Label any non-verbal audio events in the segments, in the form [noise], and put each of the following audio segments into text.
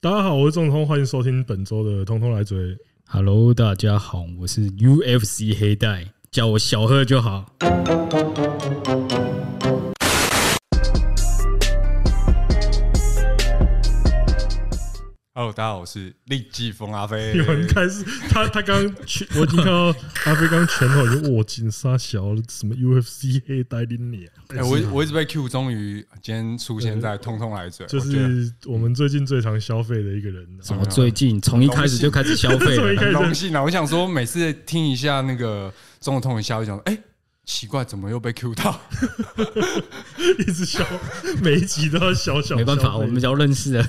大家好，我是仲通，欢迎收听本周的通通来追。Hello，大家好，我是 UFC 黑带，叫我小贺就好。Hello，大家好，我是立即风阿飞。我 [laughs] 们开始，他他刚刚拳，我已经看到阿飞刚拳头已经握紧杀小了，什么 UFC 黑带领你？哎，我我一直被 Q，终于今天出现在通通来这，就是我们最近最常消费的一个人。怎么最近从一开始就开始消费了？很荣幸啊！我想说，每次听一下那个中国通的消息，讲，哎，奇怪，怎么又被 Q 到？[laughs] 一直消，每一集都要消消。没办法，我们只要认识了。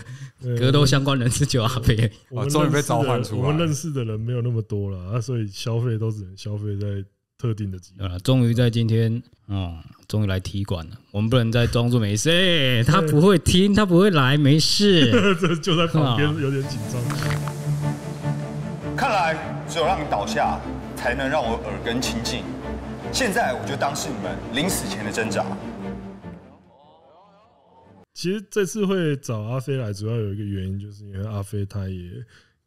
格斗相关人士就阿飞，我终于被召唤出来。我们认识的人没有那么多了啊，所以消费都只能消费在特定的级别。终于在今天，啊，终于来踢馆了。我们不能再装作没事，[laughs] 他不会听，他不会来，没事。[laughs] 这就在旁边，有点紧张。看来只有让你倒下，才能让我耳根清净。现在我就当是你们临死前的挣扎。其实这次会找阿飞来，主要有一个原因，就是因为阿飞他也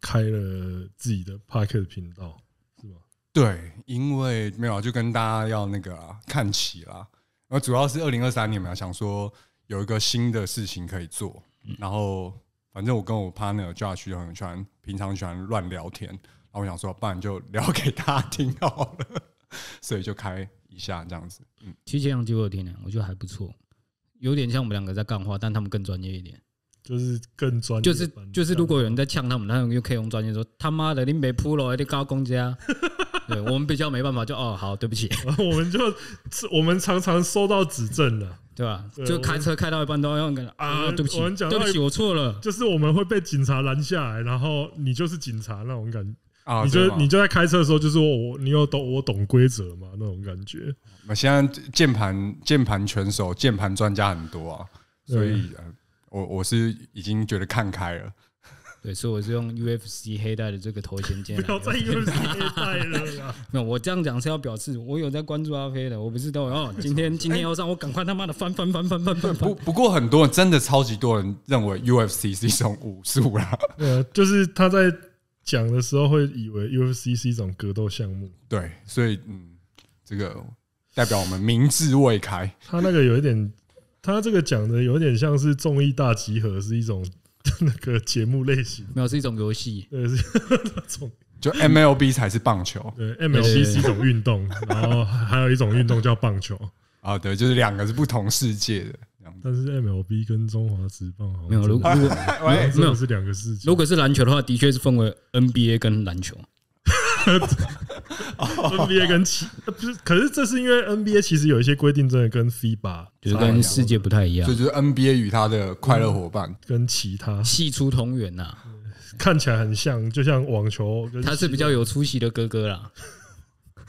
开了自己的 p o d t 频道，是吧？对，因为没有就跟大家要那个看齐啦，然后主要是二零二三年嘛，想说有一个新的事情可以做，然后反正我跟我 partner 加起来很喜欢，平常喜欢乱聊天，然后我想说，不然就聊给大家听好了，[laughs] 所以就开一下这样子。嗯，其实这样就我天哪，我觉得还不错。有点像我们两个在干话，但他们更专业一点，就是更专业。就是就是，如果有人在呛他们，他们又可以用专业说：“他妈的，你没铺路，你工公啊！” [laughs] 对，我们比较没办法，就哦，好，对不起。[laughs] 我们就我们常常收到指正的，对吧？就开车开到一半都要用种啊，对不起，对不起，我错了。就是我们会被警察拦下来，然后你就是警察那种感觉。啊！你就你就在开车的时候，就是我，你有懂我懂规则吗？那种感觉。那现在键盘键盘选手、键盘专家很多啊，所以，我我是已经觉得看开了。[laughs] 对，所以我是用 UFC 黑带的这个头衔。[laughs] 不要再 UFC 黑带了。那 [laughs] 我这样讲是要表示，我有在关注阿飞的，我不是都要今天今天要上，我赶快他妈的翻翻翻翻翻翻翻。不不过，很多人真的超级多人认为 UFC 是一种武术啦。对，就是他在。讲的时候会以为 UFC 是一种格斗项目，对，所以嗯，这个代表我们明智未开。他那个有一点，他这个讲的有点像是综艺大集合，是一种 [laughs] 那个节目类型，没有是一种游戏，呃是，就 MLB 才是棒球，对，MLB 是一种运动，然后还有一种运动叫棒球，啊对，就是两个是不同世界的。但是 n b 跟中华职棒没有，如果 [laughs] 没有是两个世界。如果是篮球的话，的确是分为 NBA 跟篮球，[laughs] NBA 跟其不是，可是这是因为 NBA 其实有一些规定，真的跟 CBA 就是跟世界不太一样，就是 NBA 与他的快乐伙伴跟其他系出同源呐，看起来很像，就像网球。他是比较有出息的哥哥啦。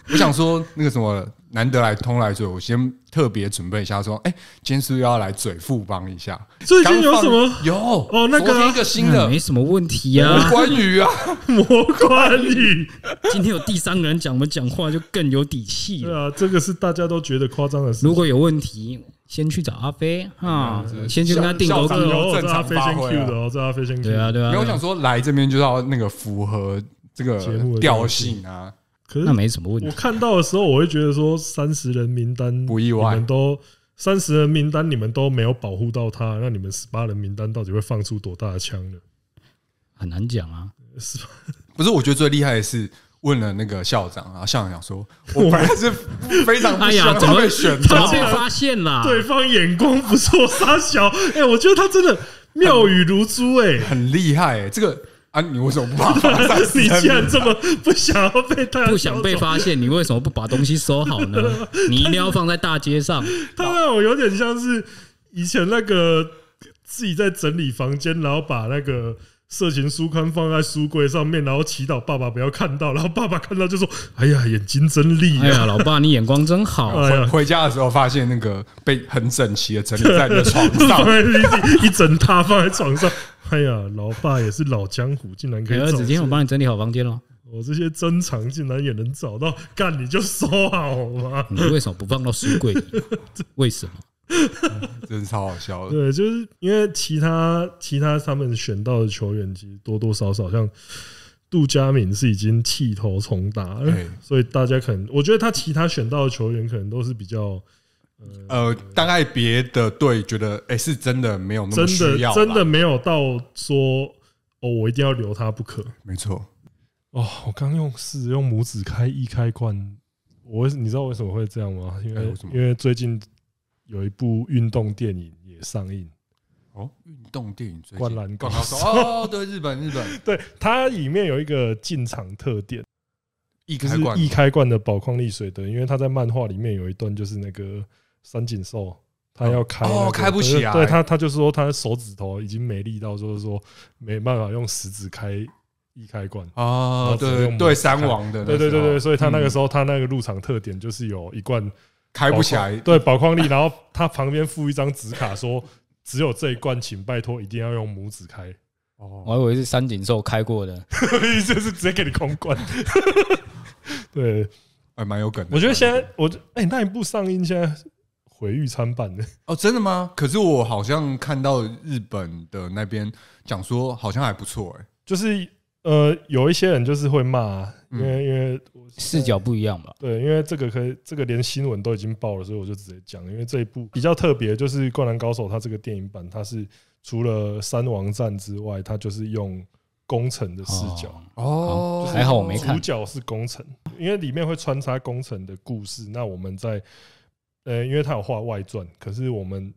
我想说那个什么难得来通来嘴，我先特别准备一下，说哎，今天是不是要来嘴富帮一下。最近有什么有哦？那个一个新的没什么问题啊。关羽啊，[laughs] 魔关羽，[laughs] 今天有第三个人讲，我们讲话就更有底气。对啊，这个是大家都觉得夸张的事。如果有问题，先去找阿飞啊，先去跟他定夺。校长再飞常发的哦，在阿飞先对啊对啊。因为我想说来这边就要那个符合这个调性啊。那没什么问题。我看到的时候，我会觉得说，三十人名单不意外，都三十人名单，你们都没有保护到他，那你们十八人名单到底会放出多大的枪呢？很难讲啊，是，不是？我觉得最厉害的是问了那个校长，然后校长说：“ [laughs] 我来是非常哎呀，怎么他选然发现啦？对方眼光不错，沙小，哎，我觉得他真的妙语如珠，哎，很厉害，哎，这个。”啊，你为什么不把？[laughs] 你既然这么不想要被他不想被发现？你为什么不把东西收好呢？[laughs] 你一定要放在大街上？他那种有点像是以前那个自己在整理房间，然后把那个。色情书刊放在书柜上面，然后祈祷爸爸不要看到，然后爸爸看到就说：“哎呀，眼睛真厉害呀，老爸你眼光真好。”回家的时候发现那个被很整齐的整理在你的床上，[laughs] 一整沓放在床上。哎呀，老爸也是老江湖，竟然可儿子今天我帮你整理好房间了，我这些珍藏竟然也能找到，干你就收好吗？你为什么不放到书柜里？为什么？[laughs] 真是超好笑的。对，就是因为其他其他他们选到的球员，其实多多少少像杜佳敏是已经弃投重打，[laughs] 所以大家可能我觉得他其他选到的球员可能都是比较呃，大概别的队觉得哎，是真的没有那么需要，真的没有到说哦，我一定要留他不可。没错。哦，我刚用是用拇指开一开关，我你知道为什么会这样吗？因为因为最近。有一部运动电影也上映，哦，运动电影《灌篮高手》[laughs] 哦，对，日本，日本，对它里面有一个进场特点，易开罐，易开罐的宝矿力水得，因为他在漫画里面有一段，就是那个三井寿，他要开，哦，开不起啊，对他，他就是说，他的手指头已经没力到，就是说没办法用食指开易开罐啊，对对，三王的，对对对对，所以他那个时候他那个入场特点就是有一罐。开不起来，对宝矿力，然后他旁边附一张纸卡，说 [laughs] 只有这一罐，请拜托一定要用拇指开。哦，我以为是三井寿开过的，[laughs] 就是直接给你空罐。[laughs] 对，还蛮有梗。我觉得现在，我哎那一部上映，现在毁誉参半的。哦，真的吗？可是我好像看到日本的那边讲说，好像还不错，哎，就是呃，有一些人就是会骂。因为，因为视角不一样吧？对，因为这个可以，这个连新闻都已经报了，所以我就直接讲。因为这一部比较特别，就是《灌篮高手》它这个电影版，它是除了三王战之外，它就是用工程的视角哦。还好我没看，主角是工程，因为里面会穿插工程的故事。那我们在呃，因为它有画外传，可是我们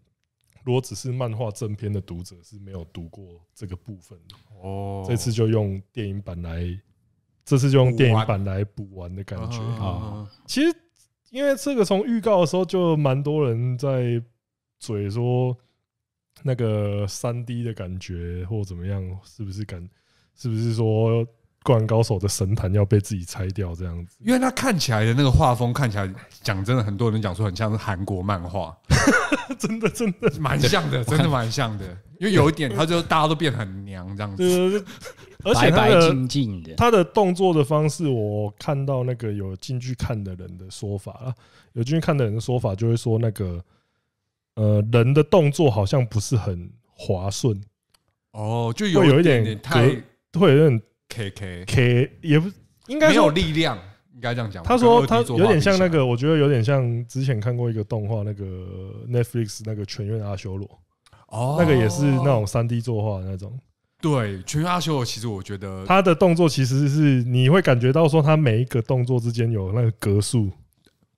如果只是漫画正篇的读者是没有读过这个部分的哦。这次就用电影版来。这次就用电影版来补完的感觉啊！其实，因为这个从预告的时候就蛮多人在嘴说那个三 D 的感觉或怎么样，是不是感？是不是说《灌篮高手》的神坛要被自己拆掉这样子？因为它看起来的那个画风，看起来讲真的，很多人讲说很像是韩国漫画，[laughs] 真的真的蛮像的，真的蛮像的。因为有一点，[laughs] 他就大家都变很娘这样子。而且他的他的动作的方式，我看到那个有进去看的人的说法了，有进去看的人的说法就会说那个呃人的动作好像不是很滑顺，哦，就有有一点太会有点 K K K 也不应该没有力量，应该这样讲。他说他有点像那个，我觉得有点像之前看过一个动画，那个 Netflix 那个全院阿修罗，哦，那个也是那种三 D 作画的那种。对，全员阿修罗，其实我觉得他的动作其实是你会感觉到说他每一个动作之间有那个格数，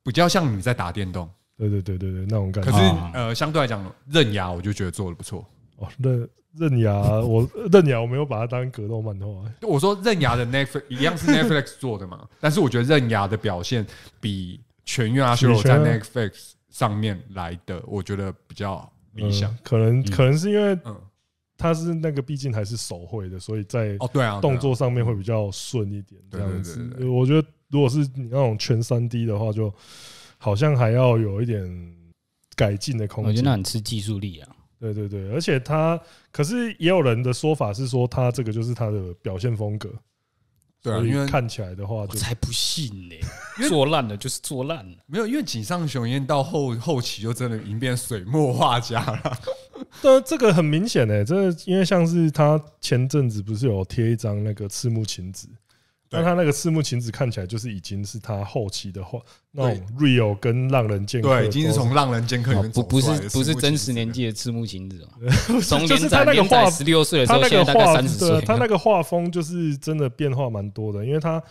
比较像你在打电动。对对对对对，那种感觉。可是呃，相对来讲，刃牙我就觉得做的不错。哦，刃刃牙，我 [laughs] 刃牙我没有把它当格斗漫画。我说刃牙的 Netflix 一样是 [laughs] Netflix 做的嘛？但是我觉得刃牙的表现比全员阿修罗在 Netflix 上面来的，我觉得比较理想。可能可能是因为。他是那个，毕竟还是手绘的，所以在哦对啊动作上面会比较顺一点，这样子。我觉得如果是你那种全三 D 的话，就好像还要有一点改进的空间。我觉得那很吃技术力啊。对对对，而且他可是也有人的说法是说，他这个就是他的表现风格。对啊，因为看起来的话，我才不信呢。做烂了就是做烂了，没有，因为井上雄彦到后后期就真的已经变水墨画家了。但 [laughs] 这个很明显诶，这因为像是他前阵子不是有贴一张那个赤木晴子。但他那个赤木晴子看起来就是已经是他后期的画，那种 real 跟浪人剑客，对，已经是从浪人剑客不不是不是真实年纪的赤木晴子，[laughs] 就是他那个画十六岁的时候，现在到三十岁，他 [laughs] 那个画风就是真的变化蛮多的。因为他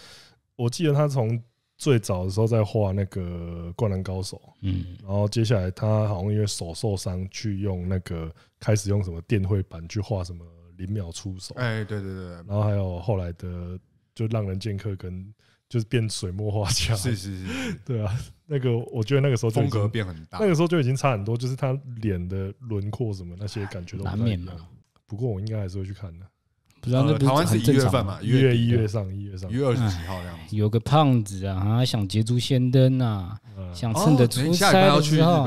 我记得他从最早的时候在画那个灌篮高手，嗯，然后接下来他好像因为手受伤，去用那个开始用什么电绘板去画什么零秒出手，哎，对对对，然后还有后来的。就浪人剑客跟就是变水墨画家，是是是，[laughs] 对啊，那个我觉得那个时候风格变很大，那个时候就已经差很多，就是他脸的轮廓什么那些感觉都难免的。不过我应该还是会去看的。不知道那台湾是一月份嘛？一月一月上一月上一月二十几号这样。有个胖子啊，想捷足先登啊。想趁着出差的时候，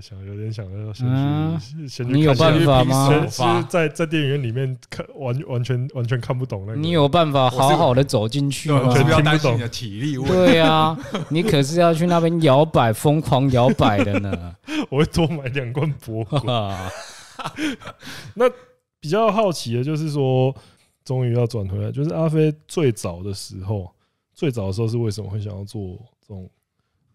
想有点想要先去，先去。你有办法吗？是在在电影院里面看，完完全完全看不懂那个。你有办法好好的走进去吗？不要担心你的体力对啊，你可是要去那边摇摆，疯狂摇摆的呢。[laughs] 我会多买两罐薄荷。[laughs] 那比较好奇的就是说，终于要转回来，就是阿飞最早的时候，最早的时候是为什么会想要做这种？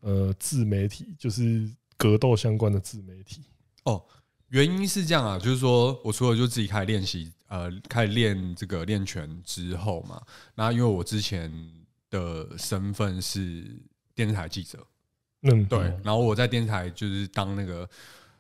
呃，自媒体就是格斗相关的自媒体哦。原因是这样啊，就是说我除了就自己开始练习，呃，开始练这个练拳之后嘛，那因为我之前的身份是电视台记者，嗯，对，然后我在电视台就是当那个，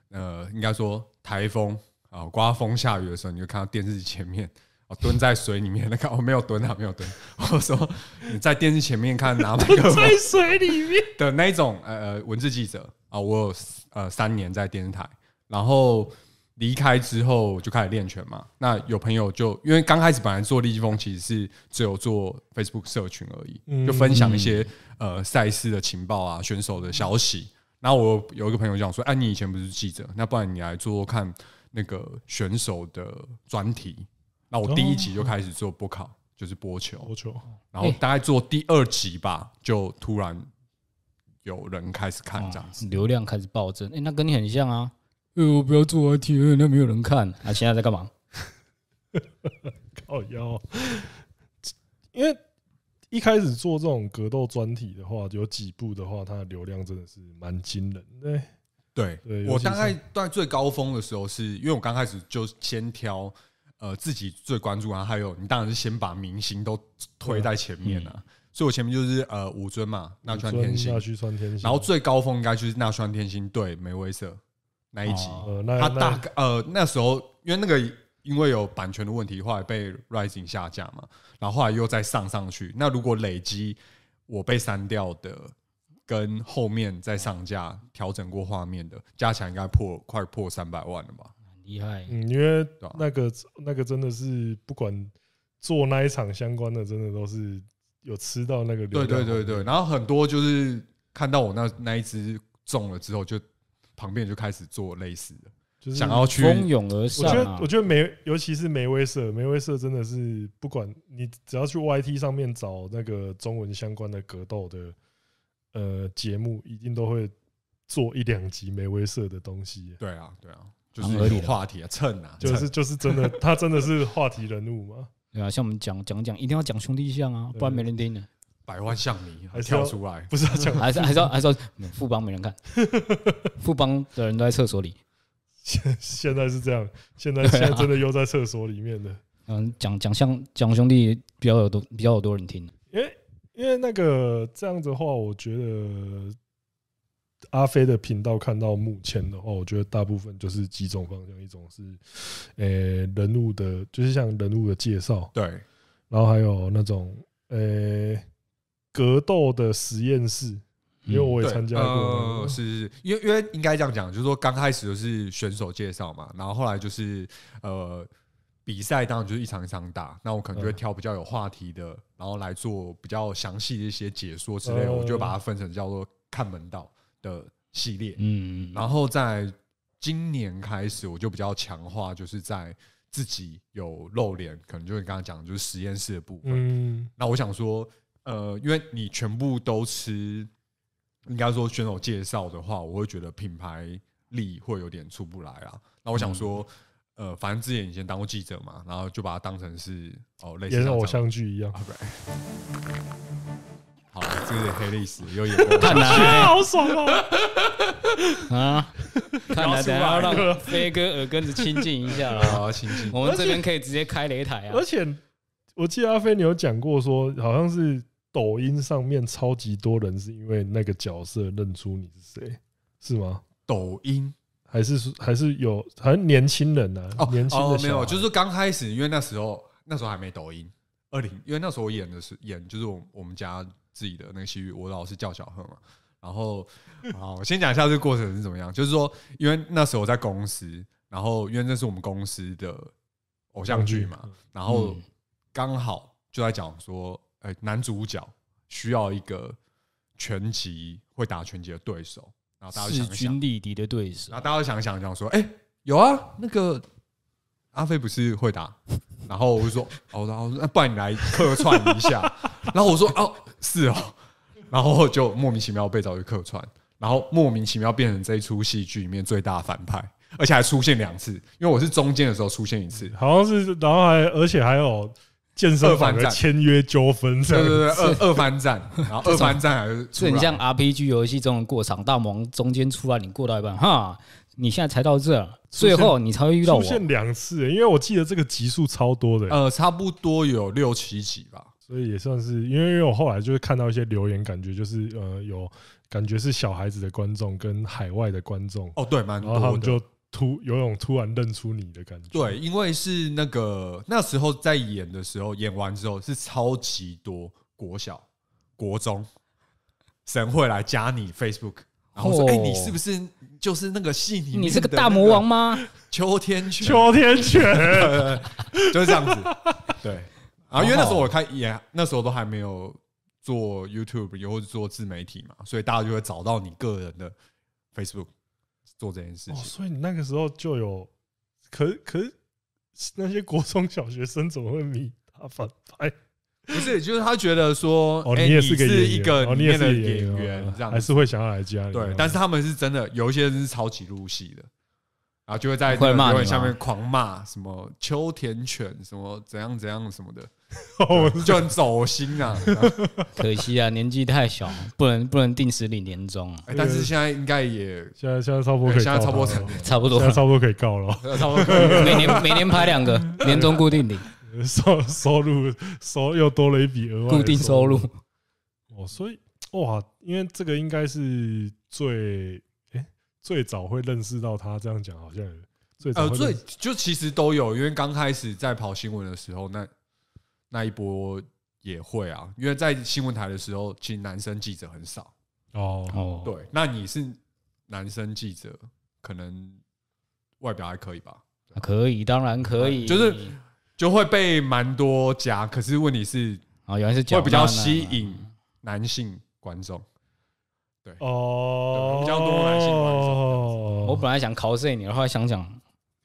呃，应该说台风啊，刮风下雨的时候，你就看到电视前面。我蹲在水里面那个，我没有蹲啊，没有蹲。我说你在电视前面看哪个？在水里面的那种呃呃，文字记者啊，我有呃三年在电视台，然后离开之后就开始练拳嘛。那有朋友就因为刚开始本来做立风，其实是只有做 Facebook 社群而已，就分享一些呃赛事的情报啊，选手的消息。然后我有一个朋友讲说：“哎，你以前不是记者，那不然你来做看那个选手的专题。”那我第一集就开始做播考，就是播球，然后大概做第二集吧，就突然有人开始看，子，流量开始暴增。哎，那跟你很像啊！呃，我不要做 IT，那没有人看。那现在在干嘛？[laughs] 靠腰。因为一开始做这种格斗专题的话，有几部的话，它的流量真的是蛮惊人。的。对我大概在最高峰的时候，是因为我刚开始就先挑。呃，自己最关注啊，还有你当然是先把明星都推在前面啊，所以我前面就是呃吴尊嘛，那川天星，然后最高峰应该就是那川天星对梅威瑟那一集，他大概呃那时候因为那个因为有版权的问题，后来被 rising 下架嘛，然后后来又再上上去，那如果累积我被删掉的跟后面再上架调整过画面的，加起来应该破快破三百万了吧？厉害，嗯，因为那个那个真的是不管做那一场相关的，真的都是有吃到那个流对对对对，然后很多就是看到我那那一只中了之后，就旁边就开始做类似的，就是想要去蜂拥而上。我觉得我觉得梅，尤其是梅威瑟，梅威瑟真的是不管你只要去 YT 上面找那个中文相关的格斗的呃节目，一定都会做一两集梅威瑟的东西。对啊，对啊。就是话题啊，蹭啊，[laughs] 就是就是真的，[laughs] 他真的是话题人物吗？对啊，像我们讲讲讲，一定要讲兄弟相啊，不然没人听的。百万像你还跳出来，不是讲 [laughs] 还是还是还是富邦没人看，富邦的人都在厕所里。现现在是这样，现在现在真的又在厕所里面了。嗯，讲讲像讲兄弟比较有多比较有多人听，因为因为那个这样子的话，我觉得。阿飞的频道看到目前的话，我觉得大部分就是几种方向，一种是，呃，人物的，就是像人物的介绍，对，然后还有那种，呃，格斗的实验室，因为我也参加过，是，是因为因为应该这样讲，就是说刚开始就是选手介绍嘛，然后后来就是，呃，比赛当然就是一场一场打，那我可能就会挑比较有话题的，然后来做比较详细的一些解说之类，的，我就把它分成叫做看门道。的系列，嗯，然后在今年开始，我就比较强化，就是在自己有露脸，可能就你刚刚讲，就是实验室的部分。嗯，那我想说，呃，因为你全部都吃，应该说选手介绍的话，我会觉得品牌力会有点出不来啊。那我想说，呃，反正之前以前当过记者嘛，然后就把它当成是哦，类似偶像剧一样。好，这是黑历史，有演光。太 [laughs] 难好爽哦！[laughs] 啊，看难了，要让飞哥耳根子清静一下了，[laughs] 好好清静。我们这边可以直接开擂台啊！而且我记得阿飞，你有讲过说，好像是抖音上面超级多人是因为那个角色认出你是谁，是吗？抖音还是还是有，还是年轻人呢，年轻的没有，就是刚开始，因为那时候那时候还没抖音，二零，因为那时候演的是演，就是我我们家。自己的那个戏，我老是叫小贺嘛。然后啊，[laughs] 我先讲一下这个过程是怎么样。就是说，因为那时候在公司，然后因为那是我们公司的偶像剧嘛，然后刚好就在讲说，哎，男主角需要一个拳击会打拳击的对手，然后大家想一想，力敌的对手，然后大家想想讲说，哎，有啊，那个阿飞不是会打，然后我就说，哦，然后说，那然你来客串一下，然后我说，哦。是哦，[laughs] 然后就莫名其妙被找去客串，然后莫名其妙变成这一出戏剧里面最大反派，而且还出现两次。因为我是中间的时候出现一次，好像是，然后还而且还有建设反的签约纠纷，对对对，二二番战，然后二番战还是，以很像 RPG 游戏中的过场，大魔王中间出来，你过到一半，哈，你现在才到这，最后你才会遇到我，出现两次，因为我记得这个集数超多的，呃，差不多有六七集吧。所以也算是，因为因为我后来就是看到一些留言，感觉就是呃，有感觉是小孩子的观众跟海外的观众哦，对，蛮多，他们就突有种突然认出你的感觉。对，因为是那个那时候在演的时候，演完之后是超级多国小、国中神会来加你 Facebook，然后说：“哎，你是不是就是那个戏里面你是个大魔王吗？”秋天犬，秋天犬，[laughs] 就是这样子，对。啊，因为那时候我看，也那时候都还没有做 YouTube，以后做自媒体嘛，所以大家就会找到你个人的 Facebook 做这件事情。哦，所以你那个时候就有，可可是那些国中小学生怎么会迷他反派？[laughs] 不是，就是他觉得说，哎，你是一个里面的演员，这样还是会想要来加。对，但是他们是真的，有一些人是超级入戏的，然后就会在留言下面狂骂什么秋田犬，什么怎样怎样什么的。哦，[laughs] 就很走心啊！[laughs] 可惜啊，年纪太小，不能不能定时领年终。但是现在应该也现在现在差不多，现在差不多差不多，差不多可以告了。差不多每年每年排两个 [laughs] 年终固定领收收入收又多了一笔额外固定收入。哦，所以哇，因为这个应该是最最早会认识到他这样讲，好像最呃最就其实都有，因为刚开始在跑新闻的时候那。那一波也会啊，因为在新闻台的时候，其实男生记者很少哦。对，那你是男生记者，可能外表还可以吧？可以，当然可以，就是就会被蛮多家，可是问题是啊，原来是会比较吸引男性观众，对哦，比较多男性观众。我本来想考这你，你，后来想想。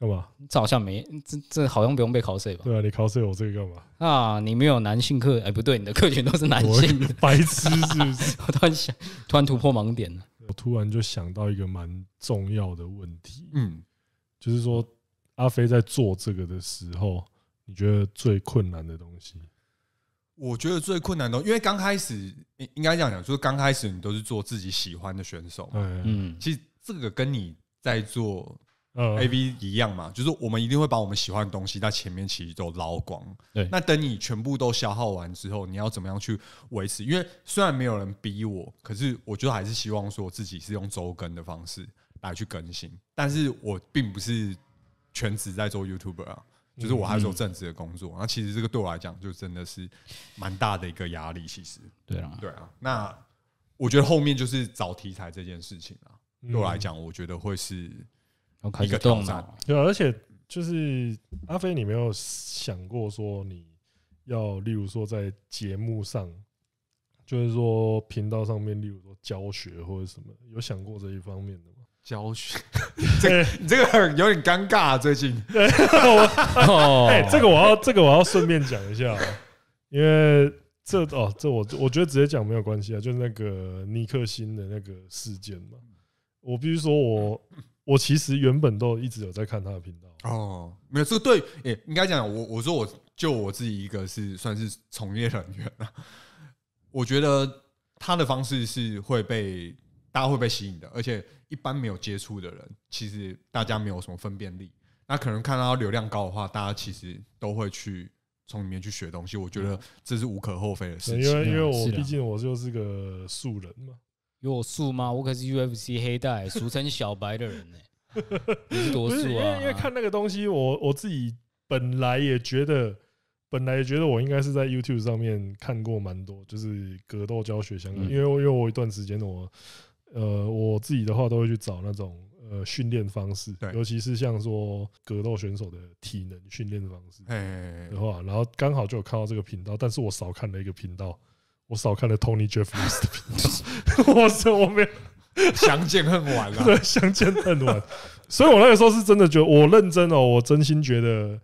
嘛，这好像没，这这好像不用被考水吧？对啊，你考水我这个嘛啊，你没有男性客，哎不对，你的客群都是男 [laughs] 性，[laughs] 白痴！是是？不 [laughs] 我突然想，突然突破盲点了。我突然就想到一个蛮重要的问题，嗯，就是说阿飞在做这个的时候，你觉得最困难的东西？我觉得最困难的，因为刚开始应应该这样讲，就是刚开始你都是做自己喜欢的选手，嗯，其实这个跟你在做。A B 一样嘛，就是我们一定会把我们喜欢的东西在前面其实都捞光。对，那等你全部都消耗完之后，你要怎么样去维持？因为虽然没有人逼我，可是我就得还是希望说自己是用周更的方式来去更新。但是我并不是全职在做 YouTuber 啊，就是我还是有正职的工作。那其实这个对我来讲，就真的是蛮大的一个压力。其实，对啊，对啊。那我觉得后面就是找题材这件事情啊，我来讲，我觉得会是。一个挑战，对，而且就是阿飞，你没有想过说你要，例如说在节目上，就是说频道上面，例如说教学或者什么，有想过这一方面的吗？教学，[laughs] 这你这个有点尴尬，最近，[laughs] [laughs] 哎，这个我要，这个我要顺便讲一下，因为这哦，这我我觉得直接讲没有关系啊，就是那个尼克星的那个事件嘛，我必须说我。我其实原本都一直有在看他的频道哦，没有这个对，诶，应该讲我我说我就我自己一个是算是从业人员，我觉得他的方式是会被大家会被吸引的，而且一般没有接触的人，其实大家没有什么分辨力，那可能看到流量高的话，大家其实都会去从里面去学东西，我觉得这是无可厚非的事情，因为因为我毕竟我就是个素人嘛。有我素吗？我可是 UFC 黑带，俗称小白的人呢。[laughs] 素是因为看那个东西，我我自己本来也觉得，本来觉得我应该是在 YouTube 上面看过蛮多，就是格斗教学相关。因为因为我一段时间我，呃，我自己的话都会去找那种呃训练方式，尤其是像说格斗选手的体能训练的方式的话，然后刚好就有看到这个频道，但是我少看了一个频道。我少看了 Tony Jeffries 的频 [laughs] 道，[laughs] 我我没有 [laughs] 相见恨晚了，对，相见恨晚。所以我那个时候是真的觉得，我认真哦，我真心觉得，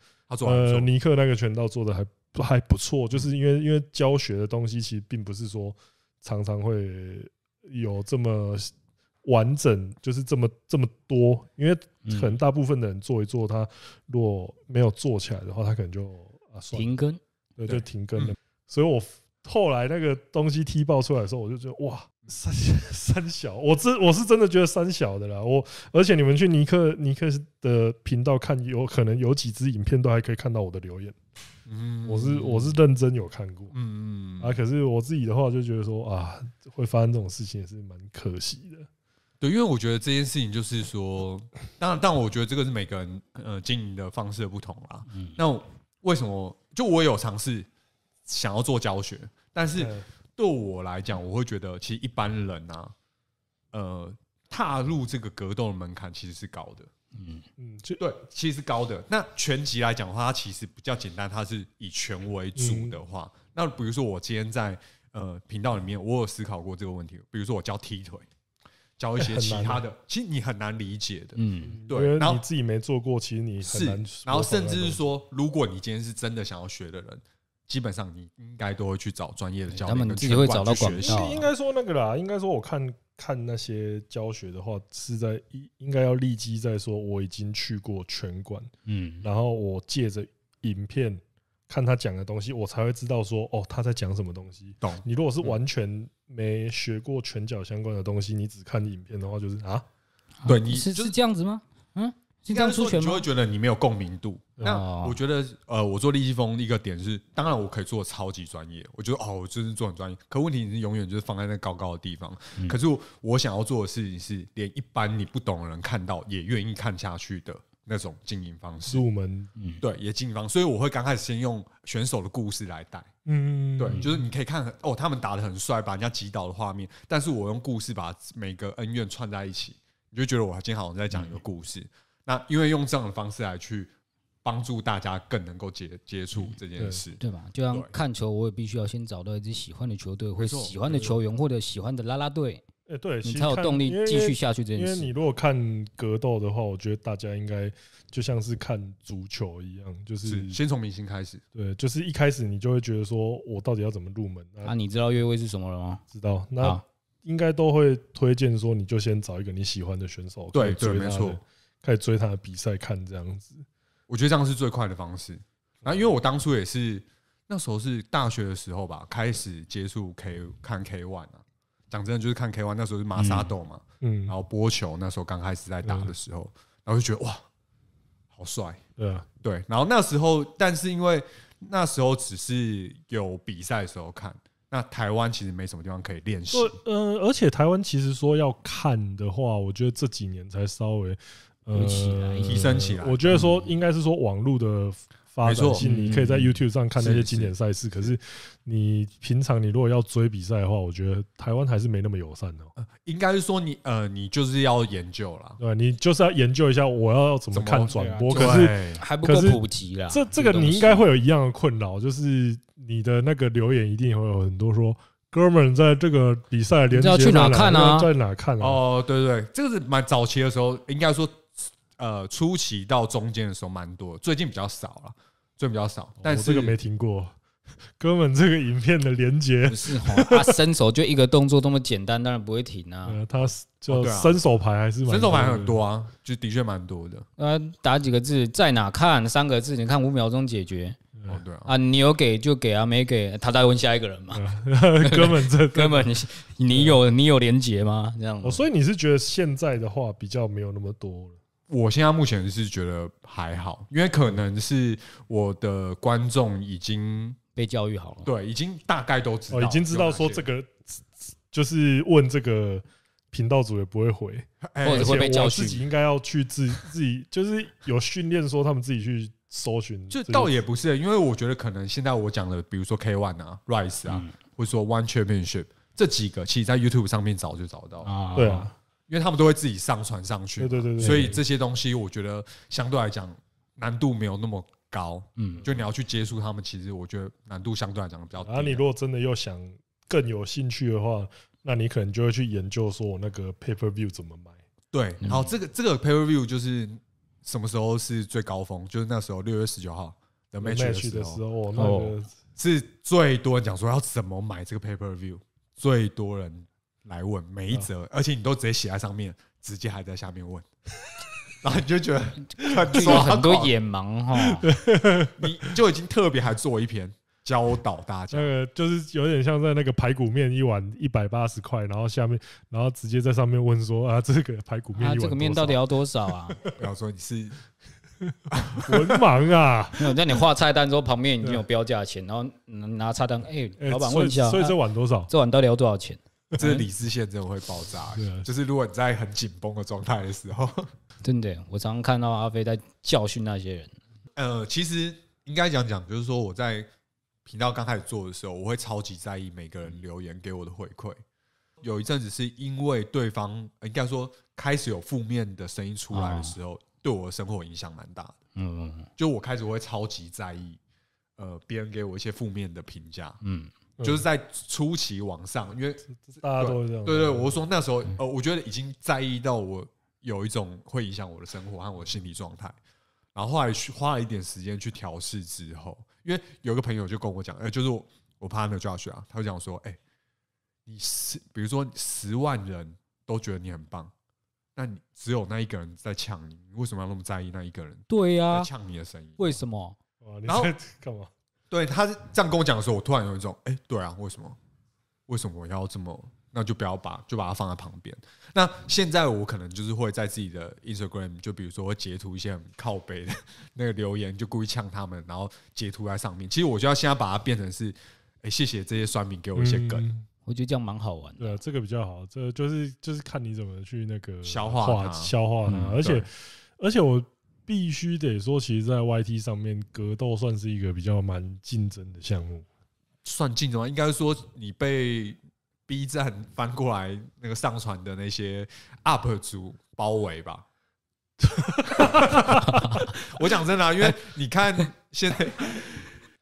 呃，尼克那个拳道做的还不还不错，就是因为因为教学的东西其实并不是说常常会有这么完整，就是这么这么多，因为很大部分的人做一做，他如果没有做起来的话，他可能就啊，停更，对，就停更了。所以我。后来那个东西踢爆出来的时候，我就觉得哇，三 [laughs] 三小，我真我是真的觉得三小的啦。我而且你们去尼克尼克的频道看，有可能有几支影片都还可以看到我的留言。嗯，我是我是认真有看过。嗯嗯啊，可是我自己的话就觉得说啊，会发生这种事情也是蛮可惜的。对，因为我觉得这件事情就是说，当然，但我觉得这个是每个人呃经营的方式不同啦。嗯，那为什么就我有尝试？想要做教学，但是对我来讲，我会觉得其实一般人啊，呃，踏入这个格斗的门槛其实是高的。嗯嗯，对，其实是高的。那拳击来讲的话，它其实比较简单，它是以拳为主的话。那比如说我今天在呃频道里面，我有思考过这个问题。比如说我教踢腿，教一些 [laughs] 其他的，其实你很难理解的。嗯，对。然后你自己没做过，其实你很难。然后甚至是说，如果你今天是真的想要学的人。基本上你应该都会去找专业的教，他们自己会找到学校。应该说那个啦，应该说我看看那些教学的话，是在应该要立即在说我已经去过拳馆，嗯，然后我借着影片看他讲的东西，我才会知道说哦他在讲什么东西。懂？你如果是完全没学过拳脚相关的东西，你只看影片的话，就是啊，对你是是这样子吗？嗯。就常说，你就会觉得你没有共鸣度。那我觉得，呃，我做利息峰一个点是，当然我可以做超级专业，我觉得哦，我真是做很专业。可问题你是永远就是放在那高高的地方。可是我想要做的事情是，连一般你不懂的人看到也愿意看下去的那种经营方式。入门，对，也经营方。所以我会刚开始先用选手的故事来带。嗯，对，就是你可以看哦，他们打的很帅，把人家击倒的画面。但是我用故事把每个恩怨串在一起，你就觉得我今天好像在讲一个故事。那因为用这样的方式来去帮助大家，更能够接接触这件事，对吧？就像看球，我也必须要先找到一支喜欢的球队，或喜欢的球员或者喜欢的啦啦队，哎，对你才有动力继续下去这件事。因为你如果看格斗的话，我觉得大家应该就像是看足球一样，就是先从明星开始。对，就是一开始你就会觉得说，我到底要怎么入门？那你知道越位是什么了吗？知道。那应该都会推荐说，你就先找一个你喜欢的选手，对对，没错。开始追他的比赛看这样子，我觉得这样是最快的方式然后因为我当初也是那时候是大学的时候吧，开始接触 K 看 K ONE 啊。讲真的，就是看 K ONE 那时候是玛莎豆嘛，嗯，然后波球那时候刚开始在打的时候，然后就觉得哇，好帅，嗯，对。然后那时候，但是因为那时候只是有比赛的时候看，那台湾其实没什么地方可以练习，呃，而且台湾其实说要看的话，我觉得这几年才稍微。起来，提升起来。我觉得说应该是说网络的发展性，你可以在 YouTube 上看那些经典赛事。可是你平常你如果要追比赛的话，我觉得台湾还是没那么友善的。应该是说你呃，你就是要研究了，对你就是要研究一下我要怎么看转播。可是还不够普及了。这这个你应该会有一样的困扰，就是你的那个留言一定会有很多说，哥们儿在这个比赛连接去哪看啊，在哪看啊？哦，对对对，这个是蛮早期的时候，应该说。呃，初期到中间的时候蛮多，最近比较少了，最近比较少。但是这个没听过，哥们，这个影片的连接，他伸手就一个动作，多么简单，当然不会停啊。[laughs] 呃、他就伸手牌还是伸手牌很多啊？就的确蛮多的。呃，打几个字，在哪看三个字？你看五秒钟解决。哦，对啊，你有给就给啊，没给他再问下一个人嘛？[laughs] 哥们，这哥们，你你有你有连接吗？这样哦，所以你是觉得现在的话比较没有那么多。我现在目前是觉得还好，因为可能是我的观众已经被教育好了，对，已经大概都知道，已经知道说这个就是问这个频道主也不会回，[laughs] 被教训，自己应该要去自 [laughs] 自己就是有训练，说他们自己去搜寻，就倒也不是，因为我觉得可能现在我讲的，比如说 K One 啊，Rise 啊，或者说 One c h a m p i o n s h i p 这几个，其实在 YouTube 上面找就找到啊，对啊。因为他们都会自己上传上去，对对对。所以这些东西，我觉得相对来讲难度没有那么高。嗯，就你要去接触他们，其实我觉得难度相对来讲比较。而你如果真的又想更有兴趣的话，那你可能就会去研究说我那个 paper view 怎么买。对，然后这个这个 paper view 就是什么时候是最高峰？就是那时候六月十九号的 match 的时候，那个是最多人讲说要怎么买这个 paper view，最多人。来问没辙，而且你都直接写在上面，直接还在下面问，[laughs] 然后你就觉得做很多眼 [laughs] 盲哈，[laughs] 你就已经特别还做一篇教导大家，那个就是有点像在那个排骨面一碗一百八十块，然后下面然后直接在上面问说啊，这个排骨面这个面到底要多少啊？不要说你是文盲啊，那你画菜单之后，旁边已经有标价钱，然后拿菜单，哎，老板问一下，所以这碗多少？这碗到底要多少钱？这是理智宪真的会爆炸。就是如果你在很紧绷的状态的时候，[laughs] 真的，我常常看到阿飞在教训那些人。呃，其实应该讲讲，就是说我在频道刚开始做的时候，我会超级在意每个人留言给我的回馈。有一阵子是因为对方应该说开始有负面的声音出来的时候，对我的生活影响蛮大的。嗯，就我开始会超级在意，呃，别人给我一些负面的评价。嗯。就是在初期往上，因为大家都这样。对对，我说那时候，呃，我觉得已经在意到我有一种会影响我的生活和我的心理状态。然后后来花了一点时间去调试之后，因为有个朋友就跟我讲，哎，就是我怕他没有 n e 啊，他就讲说，哎，你十，比如说十万人都觉得你很棒，那你只有那一个人在呛你，为什么要那么在意那一个人？对呀，呛你的声音，为什么？然后 [laughs] 干嘛？对他这样跟我讲的时候，我突然有一种，哎，对啊，为什么？为什么我要这么？那就不要把，就把它放在旁边。那现在我可能就是会在自己的 Instagram，就比如说截图一些很靠背的那个留言，就故意呛他们，然后截图在上面。其实我就要现在把它变成是，哎，谢谢这些酸饼给我一些梗，我觉得这样蛮好玩的。对，这个比较好，这就是就是看你怎么去那个消化它，消化它。而且而且我。必须得说，其实，在 YT 上面格斗算是一个比较蛮竞争的项目，算竞争啊？应该说，你被 B 站翻过来那个上传的那些 UP 主包围吧。[laughs] 我讲真的，因为你看现在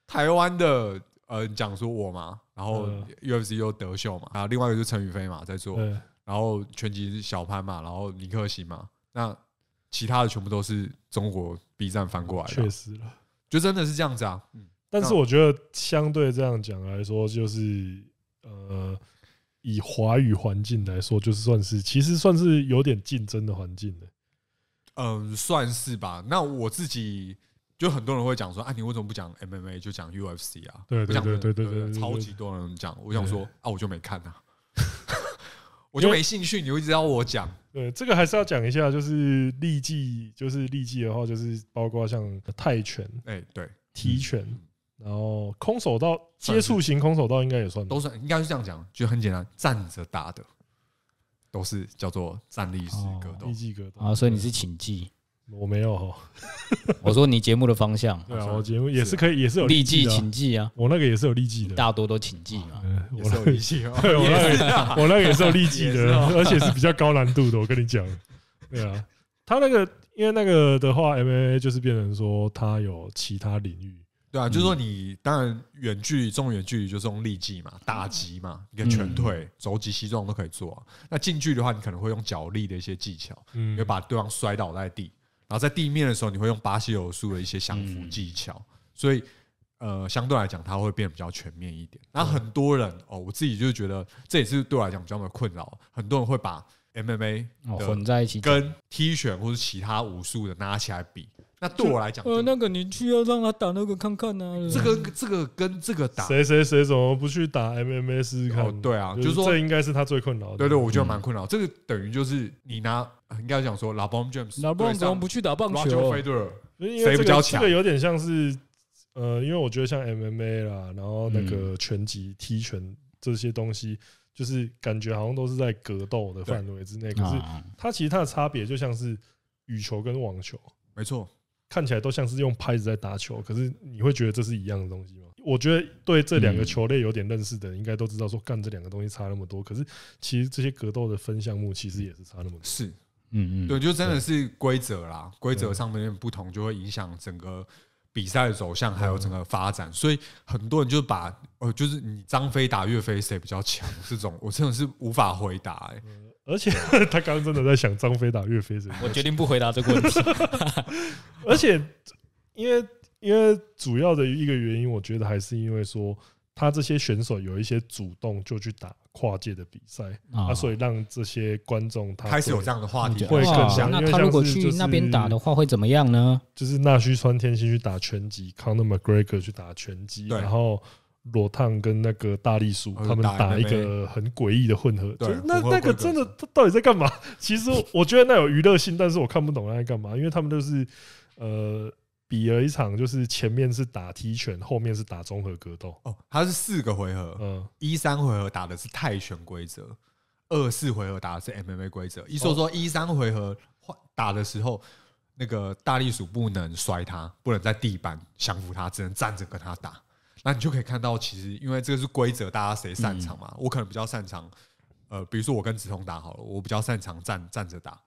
台湾的呃，讲说我嘛，然后 u f c 又德秀嘛，然后另外一个就是陈宇飞嘛在做，然后拳击是小潘嘛，然后李克勤嘛，那。其他的全部都是中国 B 站翻过来的，确实了，就真的是这样子啊。但是我觉得相对这样讲来说，就是呃，以华语环境来说，就是算是其实算是有点竞争的环境的。嗯，算是吧。那我自己就很多人会讲说啊，你为什么不讲 MMA 就讲 UFC 啊？对对对对对，超级多人讲，我想说啊，我就没看呐，[laughs] 我就没兴趣。你会知道我讲。对，这个还是要讲一下，就是力技，就是力技的话，就是包括像泰拳，哎，对，踢拳，然后空手道，接触型空手道应该也算，都算，应该是这样讲，就很简单，站着打的，都是叫做站立式格斗。力技格斗啊，所以你是请技。我没有，[laughs] 我说你节目的方向，对啊，我节目也是可以，也是有利记、请记啊，我那个也是有利记的，大多都请记嘛，嗯，是有利记我那个也是有利记 [laughs] [laughs] 的，而且是比较高难度的，我跟你讲，对啊，他那个因为那个的话，mma 就是变成说他有其他领域，对啊，就是说你当然远距离、中远距离就是用利记嘛，打击嘛，一个拳腿、肘击、膝撞都可以做，那近距离的话，你可能会用脚力的一些技巧，嗯，把对方摔倒在地。然后在地面的时候，你会用巴西柔术的一些降服技巧，所以，呃，相对来讲，它会变得比较全面一点。那很多人哦，我自己就觉得，这也是对我来讲比较的困扰。很多人会把 MMA 混在一起，跟 T 选或者其他武术的拿起来比。那对我来讲，呃，那个你去要让他打那个看看啊，这个这个跟这个打谁谁谁怎么不去打 MMA 试试看？哦，对啊，就是说这应该是他最困扰。对对，我觉得蛮困扰。这个等于就是你拿应该讲说老 b o James，老 Bom 怎么不去打棒球谁、o g e r 这个有点像是呃，因为我觉得像 MMA 啦，然后那个拳击、踢拳这些东西，就是感觉好像都是在格斗的范围之内。可是它其实它的差别就像是羽球跟网球，没错。看起来都像是用拍子在打球，可是你会觉得这是一样的东西吗？我觉得对这两个球类有点认识的人应该都知道，说干这两个东西差那么多。可是其实这些格斗的分项目其实也是差那么多。是，嗯嗯，对，就真的是规则啦，规则上面不同就会影响整个比赛的走向还有整个发展，所以很多人就把呃，就是你张飞打岳飞谁比较强这种，我真的是无法回答。而且 [laughs] 他刚刚真的在想张飞打岳飞么？我决定不回答这个问题。[laughs] 而且，因为因为主要的一个原因，我觉得还是因为说他这些选手有一些主动就去打跨界的比赛啊，所以让这些观众他开是有这样的话题会更想。那他如果去那边打的话会怎么样呢？就是那须川天心去打拳击，康纳·麦格雷克去打拳击，然后。罗烫跟那个大力鼠他们打一个很诡异的混合，那那个真的他到底在干嘛？[laughs] 其实我觉得那有娱乐性，但是我看不懂他在干嘛，因为他们都是呃比了一场，就是前面是打踢拳，后面是打综合格斗。哦，他是四个回合，嗯，一三回合打的是泰拳规则，二四回合打的是 MMA 规则。一说说一三回合打的时候，那个大力鼠不能摔他，不能在地板降服他，只能站着跟他打。那你就可以看到，其实因为这个是规则，大家谁擅长嘛？我可能比较擅长，呃，比如说我跟子彤打好了，我比较擅长站站着打，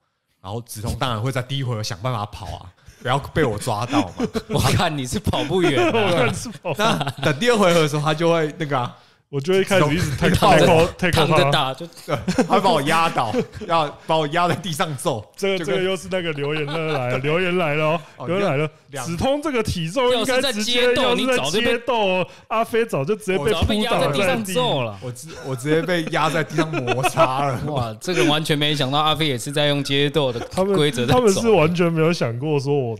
然后子彤当然会在第一回合想办法跑啊，[laughs] 不要被我抓到嘛。我看你是跑不远，[laughs] 是跑。[laughs] 那等第二回合的时候，他就会那个。我就一开始一直太怕，太扛着打，就他把我压倒，要把我压在地上揍。这个这个又是那个留言的来了，留言来了，言来了，紫通这个体重应该直接，要是在街斗，阿飞早就直接被扑倒在地上揍了。我直我直接被压在地上摩擦了。哇，这个完全没想到，阿飞也是在用街斗的规则他们是完全没有想过说我。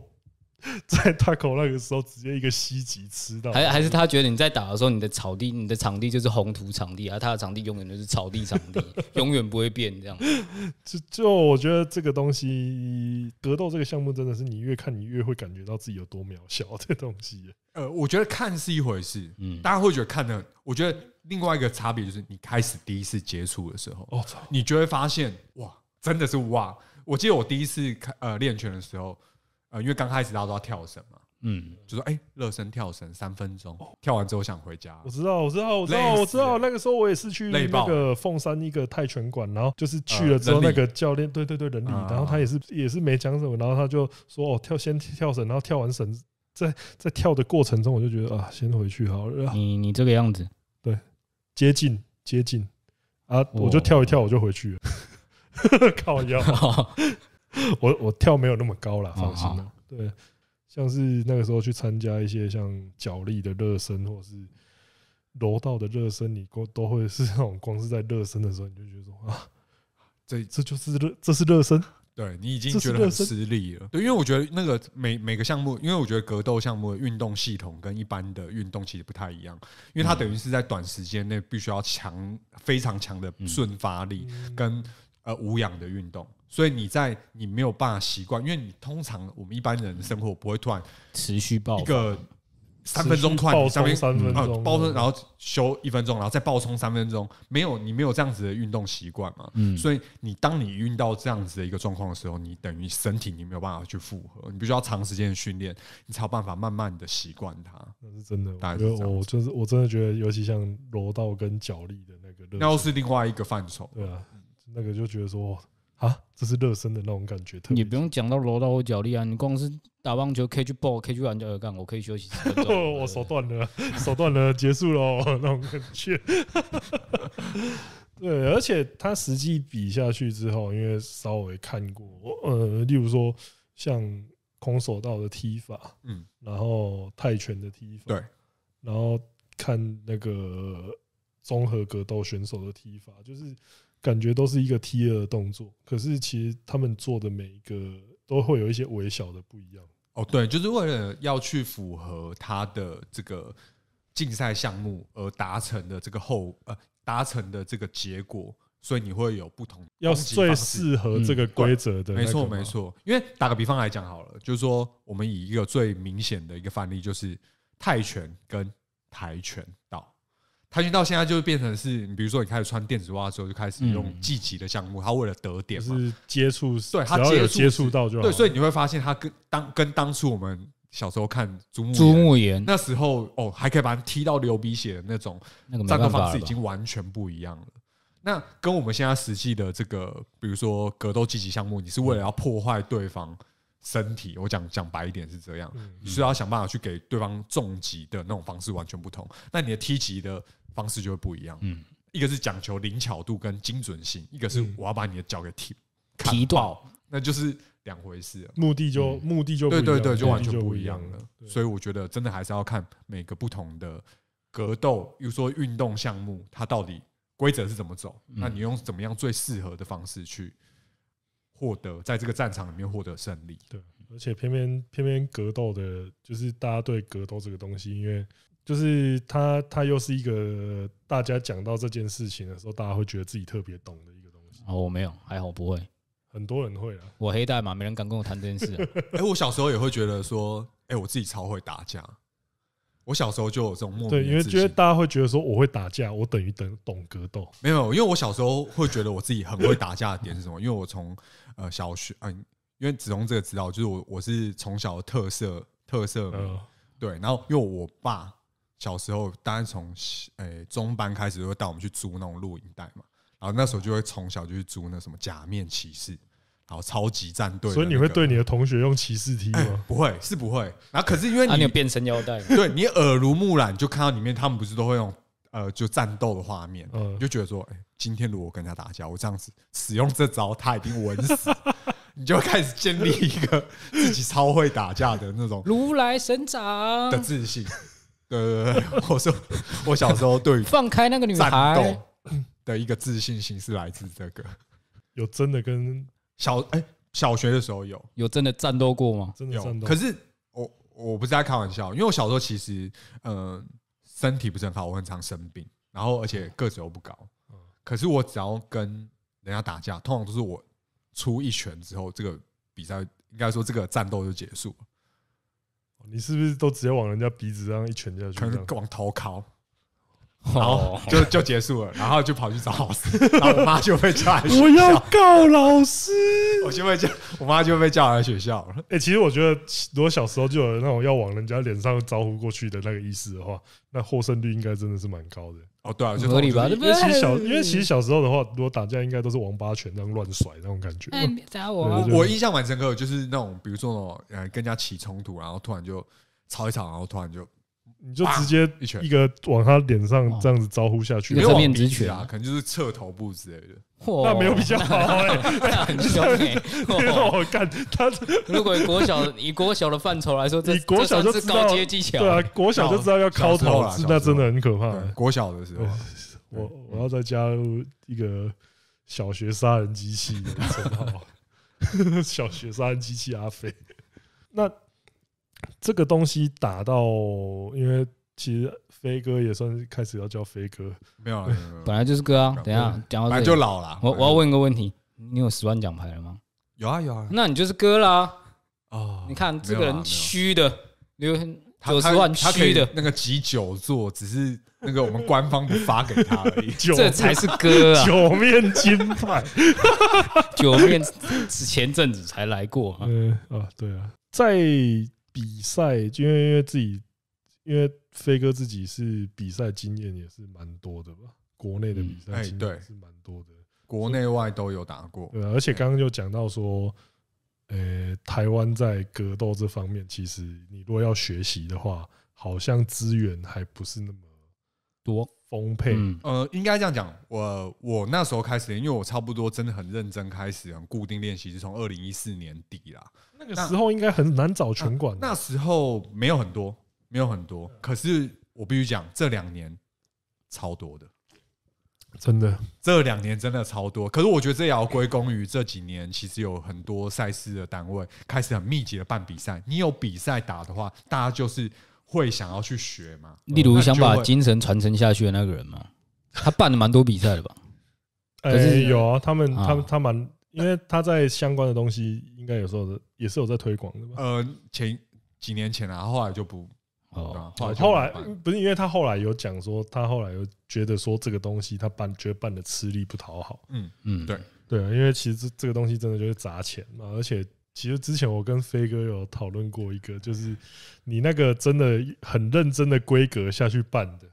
[laughs] 在他口那个时候，直接一个吸极吃到，还还是他觉得你在打的时候，你的草地，你的场地就是红土场地啊，他的场地永远都是草地场地，[laughs] 永远不会变这样。就就我觉得这个东西格斗这个项目真的是你越看，你越会感觉到自己有多渺小。这东西，呃，我觉得看是一回事，嗯，大家会觉得看的。我觉得另外一个差别就是你开始第一次接触的时候，哦，你就会发现哇，真的是哇！我记得我第一次呃练拳的时候。呃，因为刚开始大家都要跳绳嘛，嗯，就说哎，热身跳绳三分钟，跳完之后想回家。我知道，我知道，我知道，我知道。那个时候我也是去那个凤山一个泰拳馆，然后就是去了之后，那个教练对对对，人力，然后他也是也是没讲什么，然后他就说哦，跳先跳绳，然后跳完绳，在在跳的过程中，我就觉得啊，先回去好了。你你这个样子，对，接近接近啊，我就跳一跳，我就回去了，搞 [laughs] 笑。[laughs] [laughs] 我我跳没有那么高了，放心了。对，像是那个时候去参加一些像脚力的热身，或是柔道的热身，你都都会是那种光是在热身的时候，你就觉得说啊，这这就是热，这是热身。对你已经觉得很吃力了。对，因为我觉得那个每每个项目，因为我觉得格斗项目的运动系统跟一般的运动其实不太一样，因为它等于是在短时间内必须要强非常强的瞬发力跟呃无氧的运动。所以你在你没有办法习惯，因为你通常我们一般人的生活不会突然持续爆一个三分钟突爆，上面啊爆冲，然后休一分钟，然后再爆冲三分钟，没有你没有这样子的运动习惯嘛？嗯，所以你当你运到这样子的一个状况的时候，你等于身体你没有办法去负荷，你必须要长时间的训练，你才有办法慢慢的习惯它。那是真的，我觉得我就是我真的觉得，尤其像柔道跟脚力的那个，那又是另外一个范畴。对啊，那个就觉得说。啊，这是热身的那种感觉，特你不用讲到柔道或脚力啊，你光是打棒球 k 去 b a l l k 去玩脚的杠，我可以休息 [laughs] 我手断了，[laughs] 手断了，结束了，那种感觉。[laughs] 对，而且他实际比下去之后，因为稍微看过，呃，例如说像空手道的踢法，嗯，然后泰拳的踢法，对，然后看那个综合格斗选手的踢法，就是。感觉都是一个 T 的动作，可是其实他们做的每一个都会有一些微小的不一样。哦，对，就是为了要去符合他的这个竞赛项目而达成的这个后呃达成的这个结果，所以你会有不同，要最适合这个规则的。没错没错，因为打个比方来讲好了，就是说我们以一个最明显的一个范例，就是泰拳跟跆拳道。跆拳道现在就变成是，你比如说你开始穿电子袜之后，就开始用晋级的项目，他为了得点，是接触，对他接触到就对，所以你会发现他跟当跟当初我们小时候看足足目言那时候哦，还可以把人踢到流鼻血的那种，那个方式已经完全不一样了。那跟我们现在实际的这个，比如说格斗积极项目，你是为了要破坏对方。身体，我讲讲白一点是这样，是要想办法去给对方重击的那种方式完全不同，那你的踢击的方式就会不一样。嗯，一个是讲求灵巧度跟精准性，一个是我要把你的脚给踢踢爆，那就是两回事，目的就目的就对对对，就完全不一样了。所以我觉得真的还是要看每个不同的格斗，比如说运动项目，它到底规则是怎么走，那你用怎么样最适合的方式去。获得在这个战场里面获得胜利。对，而且偏偏偏偏格斗的，就是大家对格斗这个东西，因为就是它它又是一个大家讲到这件事情的时候，大家会觉得自己特别懂的一个东西。哦，我没有，还好不会。很多人会啊，我黑带嘛，没人敢跟我谈这件事。哎，我小时候也会觉得说，哎，我自己超会打架。我小时候就有这种莫名的对，因为觉得大家会觉得说我会打架，我等于等懂格斗。没有，因为我小时候会觉得我自己很会打架的点是什么？因为我从呃小学，嗯，因为子龙这个知道，就是我我是从小的特色特色，对，然后因为我爸小时候，当然从呃中班开始就会带我们去租那种录影带嘛，然后那时候就会从小就去租那什么假面骑士。好，超级战队。所以你会对你的同学用骑士踢吗？不会，是不会。然后可是因为你有变身腰带，[laughs] 对你耳濡目染，就看到里面他们不是都会用呃，就战斗的画面，你就觉得说，哎，今天如果跟他打架，我这样子使用这招，他一定稳死。[laughs] 你就开始建立一个自己超会打架的那种如来神掌的自信。对对对，我说我小时候对放开那个女孩的一个自信心是来自这个，有真的跟。小哎，小学的时候有有真的战斗过吗？真的有。可是我我不是在开玩笑，因为我小时候其实嗯身体不是很好，我很常生病，然后而且个子又不高。嗯。可是我只要跟人家打架，通常都是我出一拳之后，这个比赛应该说这个战斗就结束了。你是不是都直接往人家鼻子上一拳下去？往头敲。然后 [laughs] 就就结束了，然后就跑去找老师，然后我妈就被叫来学校。我要告老师，我就会叫我妈就被叫来学校。哎，其实我觉得，如果小时候就有那种要往人家脸上招呼过去的那个意思的话，那获胜率应该真的是蛮高的。哦，对啊，就合理吧？因为其实小，因为其实小时候的话，如果打架应该都是王八拳那样乱甩那种感觉。哎，我！印象蛮深刻，就是那种比如说，呃，跟人家起冲突，然后突然就吵一吵，然后突然就。你就直接一拳一个往他脸上这样子招呼下去，没有面直拳啊，可能就是侧头部之类的，那没有比较好哎，天 [laughs] 哪，[laughs] 我干他！如果国小以国小的范畴来说，这国小就是高阶技巧，对啊，国小就知道要敲头那真的很可怕。国小的时候，[laughs] 我，我要再加入一个小学杀人机器的称号，小学杀人机器阿飞，那。这个东西打到，因为其实飞哥也算是开始要叫飞哥，没有，[laughs] 本来就是哥。啊。等下到牌就老了。我我要问个问题，你有十万奖牌了吗？有啊有啊，那你就是哥啦。哦，你看这个人虚的，有十万虚的那个九座，只是那个我们官方发给他而已，[laughs] 这才是哥啊，九面金牌，[laughs] 九面。前阵子才来过，嗯啊对啊，在。比赛，因为因为自己，因为飞哥自己是比赛经验也是蛮多的吧，国内的比赛经验是蛮多的，国内外都有打过。对，而且刚刚就讲到说，呃，台湾在格斗这方面，其实你如果要学习的话，好像资源还不是那么。多丰沛，呃，应该这样讲，我我那时候开始，因为我差不多真的很认真开始，很固定练习，是从二零一四年底啦。那个时候应该很难找拳馆，那时候没有很多，没有很多。可是我必须讲，这两年超多的，真的，这两年真的超多。可是我觉得这也要归功于这几年，其实有很多赛事的单位开始很密集的办比赛。你有比赛打的话，大家就是。会想要去学吗？例如想把精神传承下去的那个人吗？[laughs] 他办了蛮多比赛的吧？呃，有啊，他们，他们，他蛮，因为他在相关的东西，应该有时候也是有在推广的吧？呃，前几年前啊，后来就不，后来，后来不是因为他后来有讲说，他后来有觉得说这个东西他办，觉得办的吃力不讨好。嗯嗯，对对，因为其实这这个东西真的就是砸钱嘛，而且。其实之前我跟飞哥有讨论过一个，就是你那个真的很认真的规格下去办的，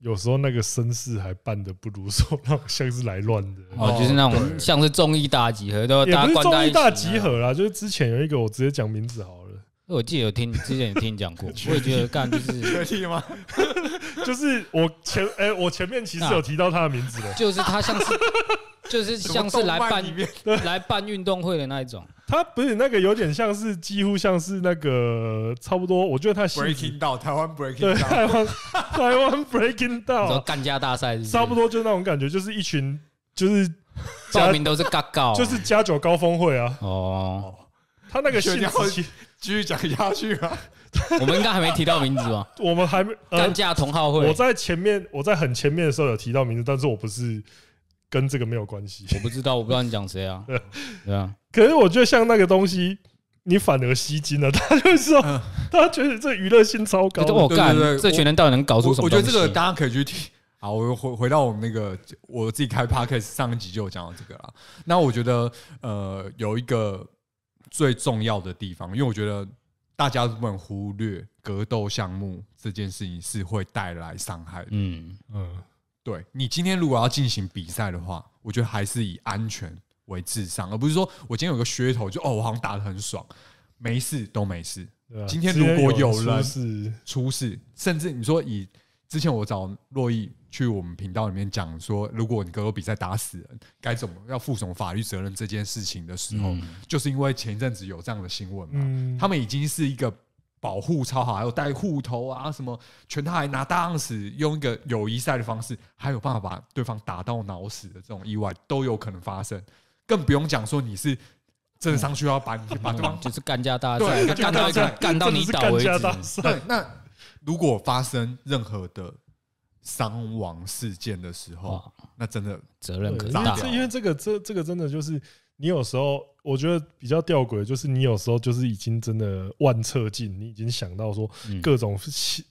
有时候那个声势还办的不如说，[laughs] 像是来乱的哦，就是那种像是综艺大集合，都不是综艺大集合啦，就是之前有一个我直接讲名字好了，我记得有听之前有听讲过，[laughs] 我也觉得干就是综艺吗？[laughs] 就是我前哎，我前面其实有提到他的名字的，就是他像是就是像是来办来办运动会的那一种。他不是那个，有点像是几乎像是那个，差不多。我觉得他 breaking 到台湾 breaking down，台湾台湾 breaking down，干家大赛差不多就那种感觉，就是一群就是家 [laughs] 宾都是尬告，就是家酒高峰会啊。哦，他那个续继续讲下去啊，[laughs] 我们应该还没提到名字啊，我们还没干架同好会。我在前面，我在很前面的时候有提到名字，但是我不是。跟这个没有关系，我不知道，我不知道你讲谁啊？对 [laughs] 对啊，可是我觉得像那个东西，你反而吸金了。[laughs] 他就是说，他觉得这娱乐性超高。我干，这群人到底能搞出什么？我觉得这个大家可以去听。好，我回回到我们那个我自己开 p o c a s t 上一集就有讲到这个了。那我觉得呃，有一个最重要的地方，因为我觉得大家不能忽略格斗项目这件事情是会带来伤害的。嗯嗯。对你今天如果要进行比赛的话，我觉得还是以安全为至上，而不是说我今天有个噱头，就哦我好像打的很爽，没事都没事。今天如果有人出事，甚至你说以之前我找洛毅去我们频道里面讲说，如果你哥哥比赛打死人，该怎么要负什么法律责任这件事情的时候，就是因为前一阵子有这样的新闻嘛，他们已经是一个。保护超好，还有带护头啊，什么全他还拿大棒子，用一个友谊赛的方式，还有办法把对方打到脑死的这种意外都有可能发生，更不用讲说你是真的上去要把你把对方就是干架大赛，干到干到你倒为止。那如果发生任何的伤亡事件的时候，那真的责任可大了。因为这个，这这个真的就是你有时候。我觉得比较吊诡，就是你有时候就是已经真的万策尽，你已经想到说各种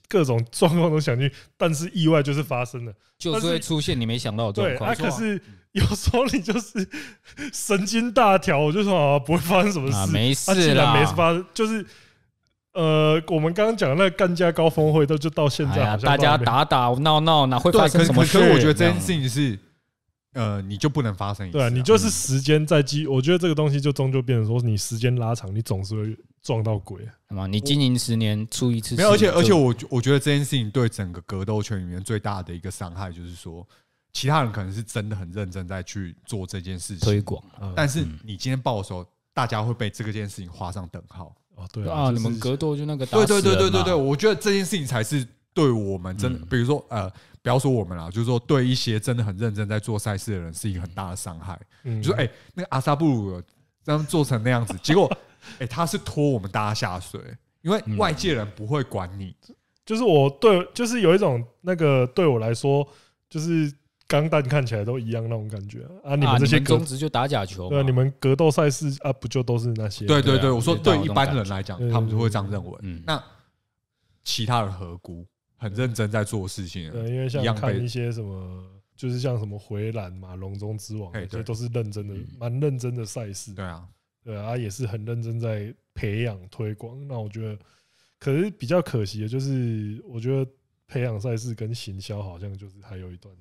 各种状况都想去，但是意外就是发生了，就是会出现你没想到这种况。对，可是有时候你就是 [laughs] 神经大条，我就说啊，不会发生什么事，没事啦，没事发生。就是呃，我们刚刚讲那个干家高峰会，都就到现在大家打打闹闹，哪会发生什么事？可我觉得这件事情是。呃，你就不能发生一次？对啊，你就是时间在积。我觉得这个东西就终究变成说，你时间拉长，你总是会撞到鬼。什么？你经营十年出一次？没有，而且而且我我觉得这件事情对整个格斗圈里面最大的一个伤害就是说，其他人可能是真的很认真在去做这件事情推广，但是你今天报的时候，大家会被这个件事情画上等号。哦，对啊，你们格斗就那个……对对对对对对，我觉得这件事情才是对我们真的，比如说呃。不要说我们了，就是说对一些真的很认真在做赛事的人是一个很大的伤害。就说哎，那个阿萨布鲁这样做成那样子，[laughs] 结果哎，他是拖我们大家下水，因为外界人不会管你。就是我对，就是有一种那个对我来说，就是钢弹看起来都一样那种感觉啊。你们这些宗旨就打假球，对你们格斗赛事啊，不就都是那些？对对对，我说对一般人来讲，他们就会这样认为。那其他人何辜？很认真在做事情，对，因为像看一些什么，就是像什么回蓝嘛，龙中之王，这都是认真的，蛮认真的赛事，对啊，对啊，也是很认真在培养推广。那我觉得，可是比较可惜的就是，我觉得培养赛事跟行销好像就是还有一段，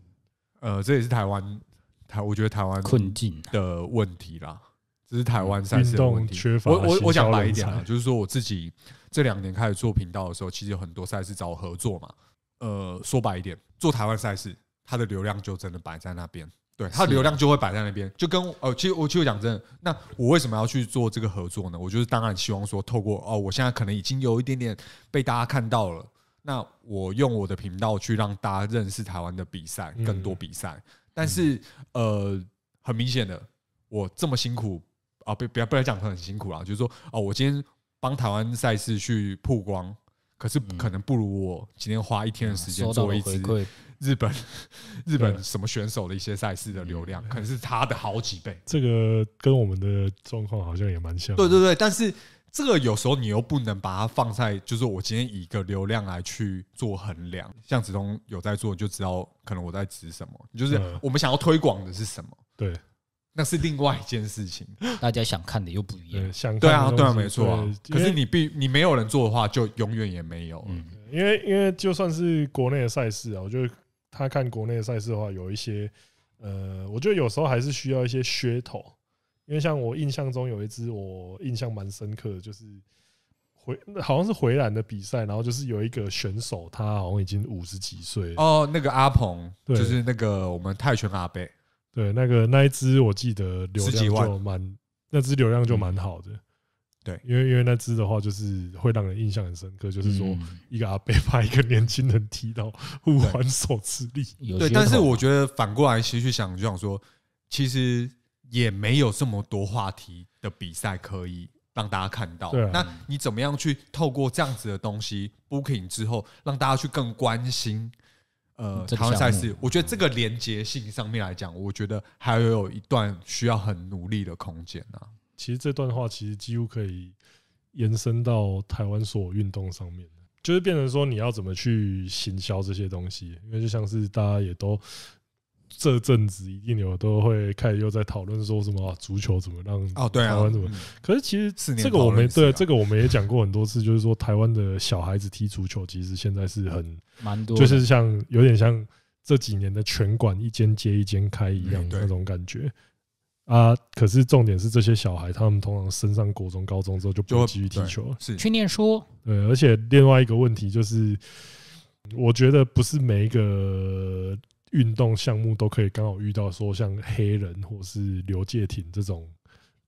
呃，这也是台湾台，我觉得台湾困境的问题啦，这是台湾赛事问题。我我我想来一点啊，就是说我自己。这两年开始做频道的时候，其实有很多赛事找我合作嘛。呃，说白一点，做台湾赛事，它的流量就真的摆在那边，对，它的流量就会摆在那边。就跟呃，其实我其实讲真的，那我为什么要去做这个合作呢？我就是当然希望说，透过哦，我现在可能已经有一点点被大家看到了，那我用我的频道去让大家认识台湾的比赛，更多比赛。但是呃，很明显的，我这么辛苦啊，不不要不要讲很辛苦啦，就是说哦，我今天。帮台湾赛事去曝光，可是可能不如我今天花一天的时间做一支日本 [laughs] 日本什么选手的一些赛事的流量，可能是他的好几倍。这个跟我们的状况好像也蛮像。对对对，但是这个有时候你又不能把它放在，就是我今天以一个流量来去做衡量。像子东有在做，就知道可能我在指什么，就是我们想要推广的是什么。对。那是另外一件事情，大家想看的又不一样。想对啊，对啊，没错。可是你必你没有人做的话，就永远也没有。嗯，因为因为就算是国内的赛事啊，我觉得他看国内的赛事的话，有一些呃，我觉得有时候还是需要一些噱头。因为像我印象中有一支我印象蛮深刻的，就是回好像是回蓝的比赛，然后就是有一个选手，他好像已经五十几岁哦，那个阿鹏，就是那个我们泰拳阿贝。对，那个那一只我记得流量就蛮，那只流量就蛮好的。对，因为因为那只的话，就是会让人印象很深刻，就是说一个阿伯把一个年轻人踢到互还手之力。对，但是我觉得反过来其实想就想说，其实也没有这么多话题的比赛可以让大家看到。对，那你怎么样去透过这样子的东西 booking 之后，让大家去更关心？呃，台湾赛事，我觉得这个连接性上面来讲，我觉得还有一段需要很努力的空间啊。其实这段话其实几乎可以延伸到台湾所有运动上面就是变成说你要怎么去行销这些东西，因为就像是大家也都。这阵子一定有都会开始又在讨论说什么足球怎么让哦对啊，台湾怎么？可是其实这个我们对这个我们也讲过很多次，就是说台湾的小孩子踢足球，其实现在是很蛮多，就是像有点像这几年的拳馆一间接一间开一样那种感觉啊。可是重点是这些小孩，他们通常升上国中、高中之后，就不会继续踢球，是去念书。对，而且另外一个问题就是，我觉得不是每一个。运动项目都可以刚好遇到说像黑人或是刘介廷这种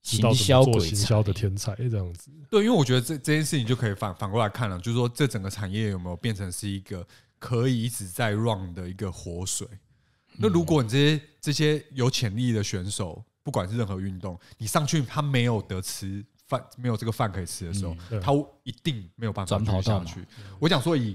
知道怎么做营销的天才这样子，对，因为我觉得这这件事情就可以反反过来看了，就是说这整个产业有没有变成是一个可以一直在 run 的一个活水？那如果你这些这些有潜力的选手，不管是任何运动，你上去他没有得吃饭，没有这个饭可以吃的时候，他一定没有办法跑下去。我想说以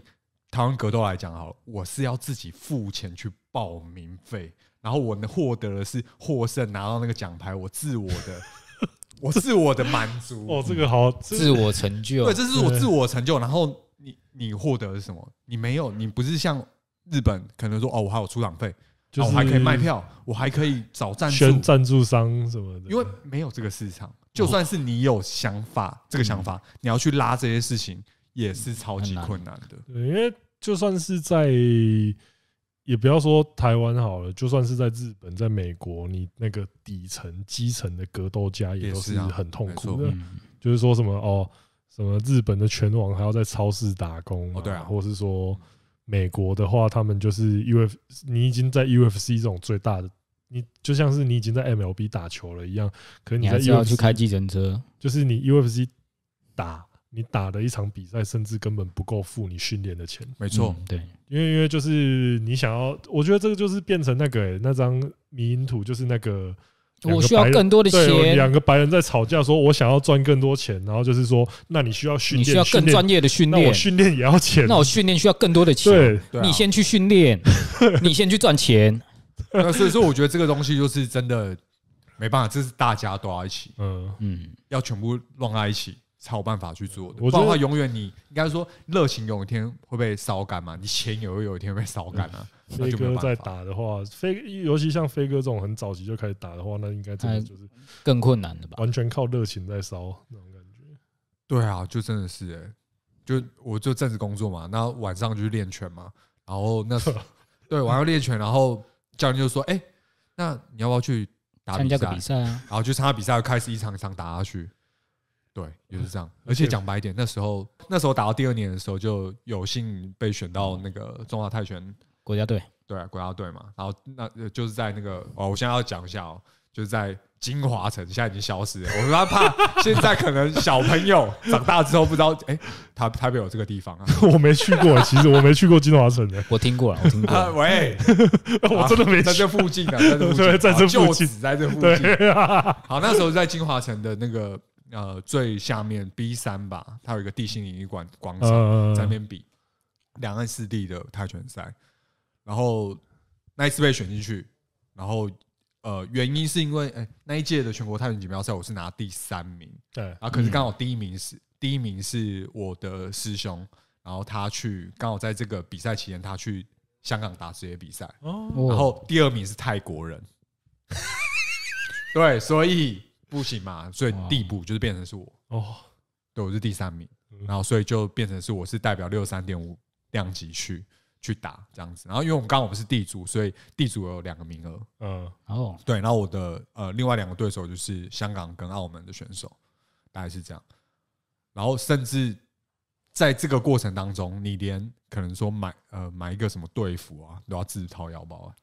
台湾格斗来讲，好，我是要自己付钱去。报名费，然后我能获得的是获胜，拿到那个奖牌，我自我的，[laughs] 我自我的满足哦，这个好，自我成就，对，这是我自我成就。然后你你获得是什么？你没有，你不是像日本，可能说哦，我还有出场费，就是、我还可以卖票，我还可以找赞助，赞助商什么的，因为没有这个市场。就算是你有想法，这个想法你要去拉这些事情，也是超级困难的。对，因为就算是在。也不要说台湾好了，就算是在日本、在美国，你那个底层、基层的格斗家也都是很痛苦的。就是说什么哦，什么日本的拳王还要在超市打工，对啊，或是说美国的话，他们就是 UF，你已经在 UFC 这种最大的，你就像是你已经在 MLB 打球了一样，可你还要去开计程车，就是你 UFC 打你打的一场比赛，甚至根本不够付你训练的钱。没错，对。因为因为就是你想要，我觉得这个就是变成那个那张迷因图，就是那个我需要更多的钱，两个白人在吵架，说我想要赚更多钱，然后就是说，那你需要训练，你需要更专业的训练，那我训练也要钱，那我训练需要更多的钱，你先去训练，[laughs] 你先去赚钱，那所以说，我觉得这个东西就是真的没办法，这是大家都要一起，嗯嗯，要全部乱在一起。才有办法去做，的。我的话，永远你应该说热情有一天会被烧干嘛？你钱也会有一天被烧干所以就不有再飞哥在打的话，飞，尤其像飞哥这种很早期就开始打的话，那应该真的就是更困难的吧？完全靠热情在烧那种感觉。对啊，就真的是哎，就我就正式工作嘛，那晚上就去练拳嘛，然后那对晚上练拳，然后教练就说：“哎，那你要不要去参加个比赛啊？”然后就参加比赛，开始一场一场打下去。对，也是这样。而且讲白一点，那时候那时候打到第二年的时候，就有幸被选到那个中华泰拳国家队，对啊，国家队嘛。然后那就是在那个哦，我现在要讲一下哦，就是在金华城，现在已经消失了。我怕现在可能小朋友长大之后不知道，哎，[laughs] 他台北有这个地方啊，[laughs] 我没去过。[laughs] 其实我没去过金华城的，我听过了，我听过。喂，我真的没，那这附近啊，在这附近，在这附近，在这附近。好，那时候在金华城的那个。呃，最下面 B 三吧，它有一个地心引力馆广场，在那边比两岸四地的泰拳赛。然后那一次被选进去，然后呃，原因是因为哎，那一届的全国泰拳锦标赛我是拿第三名，对啊，可是刚好第一名是第一名是我的师兄，然后他去刚好在这个比赛期间他去香港打职业比赛，然后第二名是泰国人，[laughs] 对，所以。不行嘛，所以地步就是变成是我哦，对我是第三名，然后所以就变成是我是代表六三点五量级去去打这样子，然后因为我们刚刚我们是地主，所以地主有两个名额，嗯，然后对，然后我的呃另外两个对手就是香港跟澳门的选手，大概是这样，然后甚至在这个过程当中，你连可能说买呃买一个什么队服啊都要自掏腰包啊，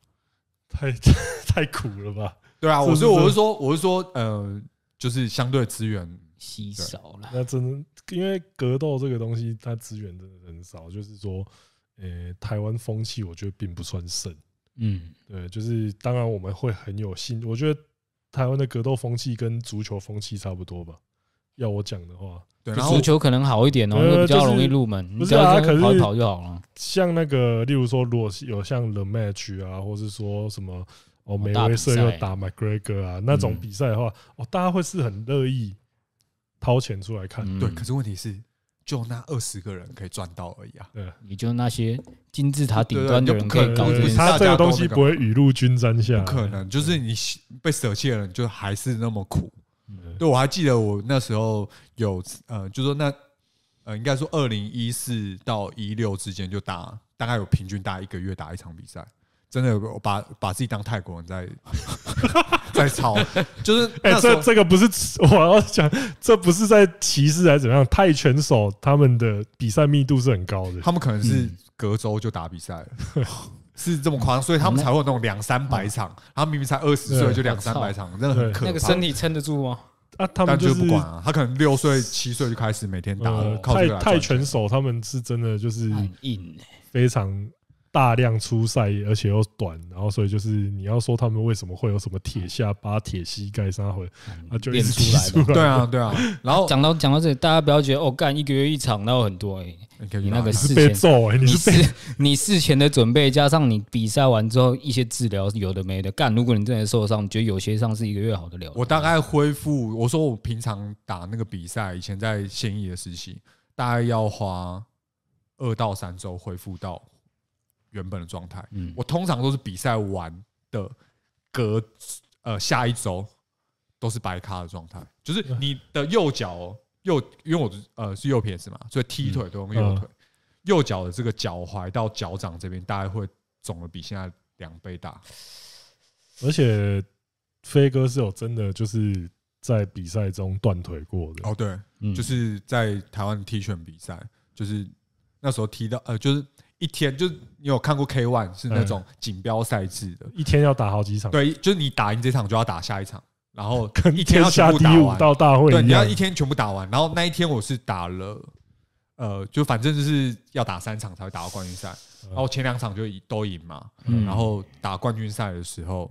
太 [laughs] 太苦了吧？对啊，所以我是说，我是说，呃，就是相对资源稀少了。那真的，因为格斗这个东西，它资源真的很少。就是说，呃，台湾风气我觉得并不算盛。嗯，对，就是当然我们会很有心。我觉得台湾的格斗风气跟足球风气差不多吧。要我讲的话，对，足球可能好一点哦，比较容易入门，比较好跑就好了。像那个，例如说，如果有像 The Match 啊，或是说什么。哦，m a y w 打 McGregor 啊，那种比赛的话，哦，大家会是很乐意掏钱出来看。对，可是问题是，就那二十个人可以赚到而已啊。对，也就那些金字塔顶端的人可以搞。他这个东西不会雨露均沾下，不可能。就是你被舍弃的人，就还是那么苦。对，我还记得我那时候有，呃，就说那，呃，应该说二零一四到一六之间，就打大概有平均打一个月打一场比赛。真的有把把自己当泰国人在 [laughs] 在操，就是哎，这这个不是我要讲，这不是在歧视还是怎么样？泰拳手他们的比赛密度是很高的，他们可能是隔周就打比赛，是这么夸张，所以他们才会那种两三百场，他明明才二十岁就两三百场，真的很可怕。那个身体撑得住吗？啊，他们就不管啊，他可能六岁七岁就开始每天打泰泰拳手，他们是真的就是很硬，非常。大量出赛，而且又短，然后所以就是你要说他们为什么会有什么铁下巴、铁膝盖啥会，啊就练出来了。对啊，对啊。然后讲到讲到这，里，大家不要觉得哦，干一个月一场，那有很多哎，你那个是被揍你是你事前的准备加上你比赛完之后一些治疗有的没的。干，如果你真的受伤，你觉得有些伤是一个月好的了。我大概恢复，我说我平常打那个比赛，以前在现役的时期，大概要花二到三周恢复到。原本的状态，嗯，我通常都是比赛完的隔呃下一周都是白咖的状态，就是你的右脚右，因为我呃是右撇子嘛，所以踢腿都用右腿，右脚的这个脚踝到脚掌这边大概会肿的比现在两倍大，而且飞哥是有真的就是在比赛中断腿过的哦，对，就是在台湾踢拳比赛，就是那时候踢到呃，就是。一天就你有看过 K ONE 是那种锦标赛制的，一天要打好几场？对，就是你打赢这场就要打下一场，然后 [laughs] 一天要全部打完到大会。对，你要一天全部打完。然后那一天我是打了，呃，就反正就是要打三场才会打到冠军赛。然后前两场就都赢嘛，然后打冠军赛的时候，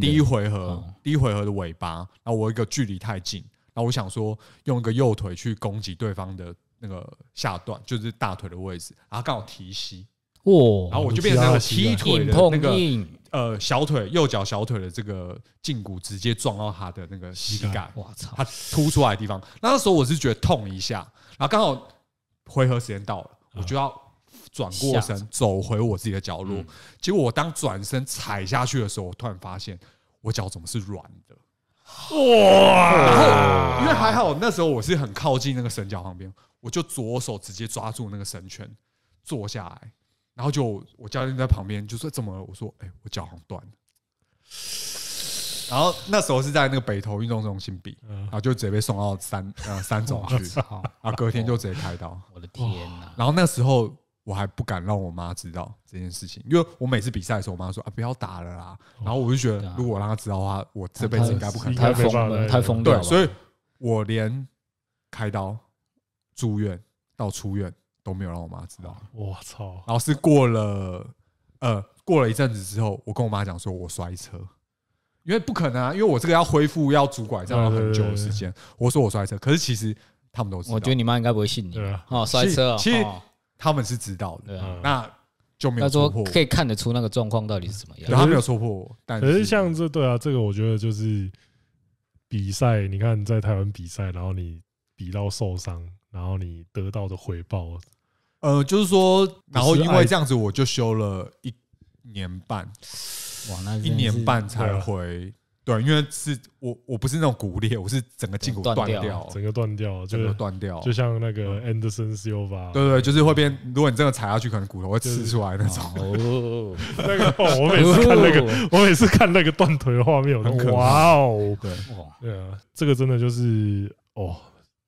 第一回合第一回合的尾巴，然后我一个距离太近，然后我想说用一个右腿去攻击对方的。那个下段就是大腿的位置，然后刚好提膝，哇，然后我就变成那踢腿的那个呃小腿右脚小腿的这个胫骨直接撞到他的那个膝盖，哇操，他凸出来的地方。那时候我是觉得痛一下，然后刚好回合时间到了，我就要转过身走回我自己的角落。结果我当转身踩下去的时候，我突然发现我脚么是软的，哇！然后因为还好那时候我是很靠近那个绳脚旁边。我就左手直接抓住那个绳圈坐下来，然后就我教练在旁边就说：“怎么？”我说：“哎，我脚好像断了。”然后那时候是在那个北投运动中心比，然后就直接被送到三呃三总去，然后隔天就直接开刀。我的天哪！然后那时候我还不敢让我妈知道这件事情，因为我每次比赛的时候，我妈说：“啊，不要打了啦。”然后我就觉得，如果让他知道的话，我这辈子应该不可能太疯了。太疯了。对，所以我连开刀。住院到出院都没有让我妈知道，我操！然后是过了，呃，过了一阵子之后，我跟我妈讲说，我摔车，因为不可能，啊，因为我这个要恢复要拄拐杖很久的时间。我说我摔车，可是其实他们都知道。我觉得你妈应该不会信你啊，摔车。其实他们是知道的，那就没有说可以看得出那个状况到底是怎么样。他没有说破，但是像这，对啊，这个我觉得就是比赛，你看在台湾比赛，然后你比到受伤。然后你得到的回报，呃，就是说，然后因为这样子，我就休了一年半，哇，那一年半才回，对，因为是我我不是那种骨裂，我是整个胫骨断掉，整个断掉，整个断掉，就像那个 Anderson 对对对，就是会变，如果你真的踩下去，可能骨头会吃出来那种，[laughs] 那个我每次看那个，我每次看那个断腿的画面，我哇哦，对，对啊，这个真的就是哦。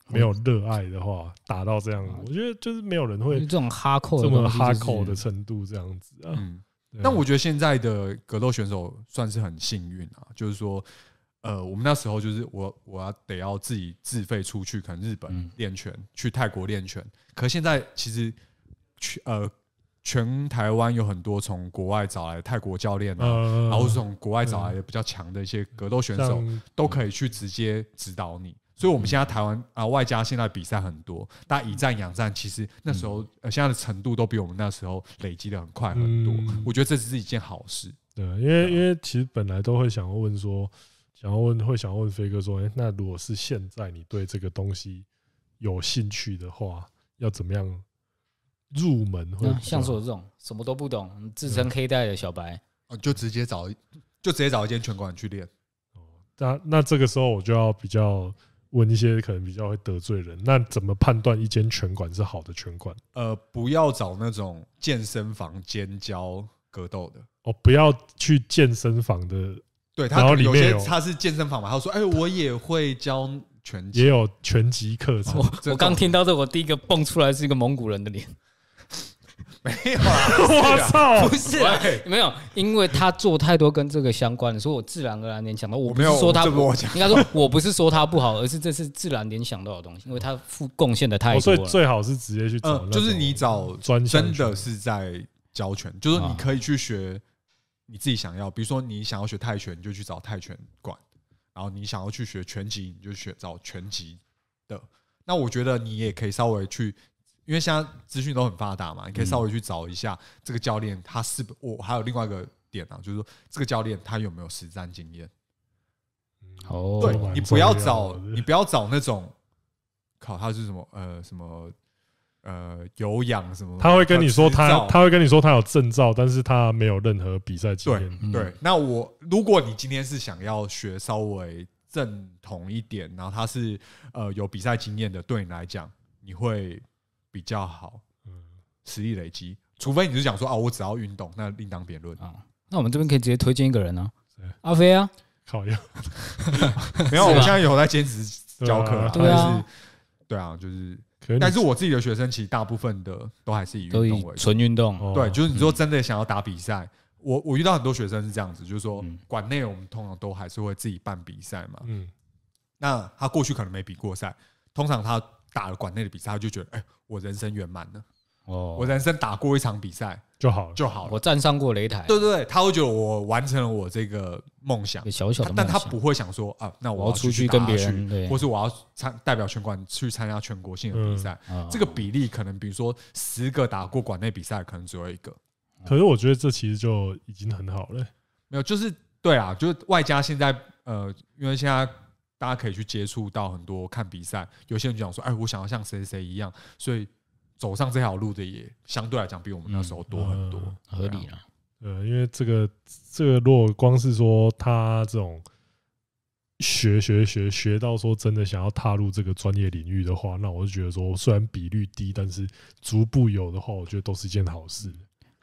没有热爱的话，打到这样，我觉得就是没有人会这种哈扣这么哈扣的程度这样子啊。嗯。那我觉得现在的格斗选手算是很幸运啊，就是说，呃，我们那时候就是我我要得要自己自费出去，可能日本练拳，去泰国练拳。可现在其实全呃全台湾有很多从国外找来泰国教练啊，然后从国外找来的比较强的一些格斗选手，都可以去直接指导你。所以我们现在台湾啊，外加现在比赛很多，大家以战养战。其实那时候呃，现在的程度都比我们那时候累积的很快很多。我觉得这是一件好事。对，因为因为其实本来都会想要问说，想要问会想要问飞哥说，哎，那如果是现在你对这个东西有兴趣的话，要怎么样入门？像我这种什么都不懂、自称黑带的小白，就直接找就直接找一间拳馆去练。哦，那那这个时候我就要比较。问一些可能比较会得罪人，那怎么判断一间拳馆是好的拳馆？呃，不要找那种健身房兼教格斗的哦，不要去健身房的。对他，有些他是健身房嘛，他说：“哎，我也会教拳，也有拳击课。”我我刚听到这，我第一个蹦出来是一个蒙古人的脸。没有啊！[laughs] 我操，不是没有，因为他做太多跟这个相关的，所以我自然而然联想到，我没有说他不好，应该说我不是说他不好，而是这是自然联想到的东西，因为他付贡献的太多，所以最好是直接去，找，就是你找专，真的是在教拳，就是你可以去学你自己想要，比如说你想要学泰拳，你就去找泰拳馆，然后你想要去学拳击，你就学找拳击的。那我觉得你也可以稍微去。因为现在资讯都很发达嘛，你可以稍微去找一下这个教练他是我还有另外一个点啊，就是说这个教练他有没有实战经验？哦，对你不要找你不要找那种，靠他是什么呃什么呃有氧什么，他会跟你说他他会跟你说他有证照，但是他没有任何比赛经验。对，那我如果你今天是想要学稍微正统一点，然后他是呃有比赛经验的，对你来讲你会。比较好，嗯，实力累积，除非你是讲说啊，我只要运动，那另当别论啊。那我们这边可以直接推荐一个人啊，阿飞啊，好呀。[laughs] 没有，我现在有在兼职教课，对啊，对啊，就是。但是我自己的学生其实大部分的都还是以运动为主，纯运动。对，就是你说真的想要打比赛，我我遇到很多学生是这样子，就是说馆内我们通常都还是会自己办比赛嘛，嗯。那他过去可能没比过赛，通常他。打了馆内的比赛，他就觉得，哎，我人生圆满了。哦，我人生打过一场比赛就好了，就好了。我站上过擂台，对对对，他会觉得我完成了我这个梦想。小小梦想，但他不会想说啊，那我要出去跟别人，或是我要参代表全馆去参加全国性的比赛。这个比例可能，比如说十个打过馆内比赛，可能只有一个。可是我觉得这其实就已经很好了。没有，就是对啊，就是外加现在，呃，因为现在。大家可以去接触到很多看比赛，有些人就讲说：“哎，我想要像谁谁一样。”所以走上这条路的也相对来讲比我们那时候多很多，合理啊。呃，因为这个这个，如果光是说他这种学学学学到说真的想要踏入这个专业领域的话，那我就觉得说，虽然比率低，但是逐步有的话，我觉得都是一件好事。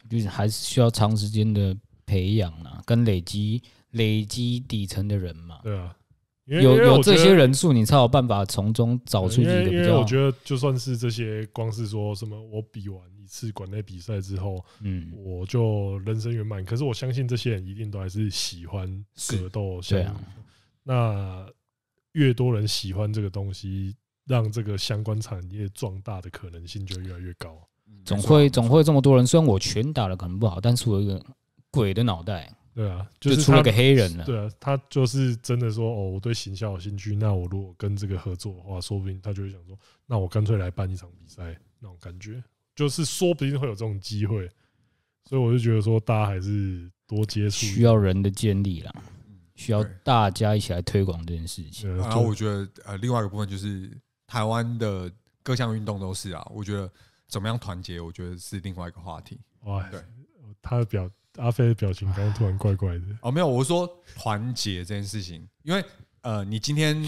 就是还是需要长时间的培养啊，跟累积累积底层的人嘛，对啊。有有这些人数，你才有办法从中找出一个比较。我觉得就算是这些，光是说什么我比完一次馆内比赛之后，嗯，我就人生圆满。可是我相信这些人一定都还是喜欢格斗。这样。那越多人喜欢这个东西，让这个相关产业壮大的可能性就越来越高。总会总会这么多人。虽然我拳打的可能不好，但是我有鬼的脑袋。对啊，就是出了个黑人了。对啊，他就是真的说，哦，我对行销有兴趣。那我如果跟这个合作的话，说不定他就会想说，那我干脆来办一场比赛，那种感觉，就是说不定会有这种机会。所以我就觉得说，大家还是多接触，需要人的建立啦，需要大家一起来推广这件事情。然后我觉得，呃，另外一个部分就是台湾的各项运动都是啊，我觉得怎么样团结，我觉得是另外一个话题。哇，对，他的表。阿飞的表情刚刚突然怪怪的哦，没有，我说团结这件事情，因为呃，你今天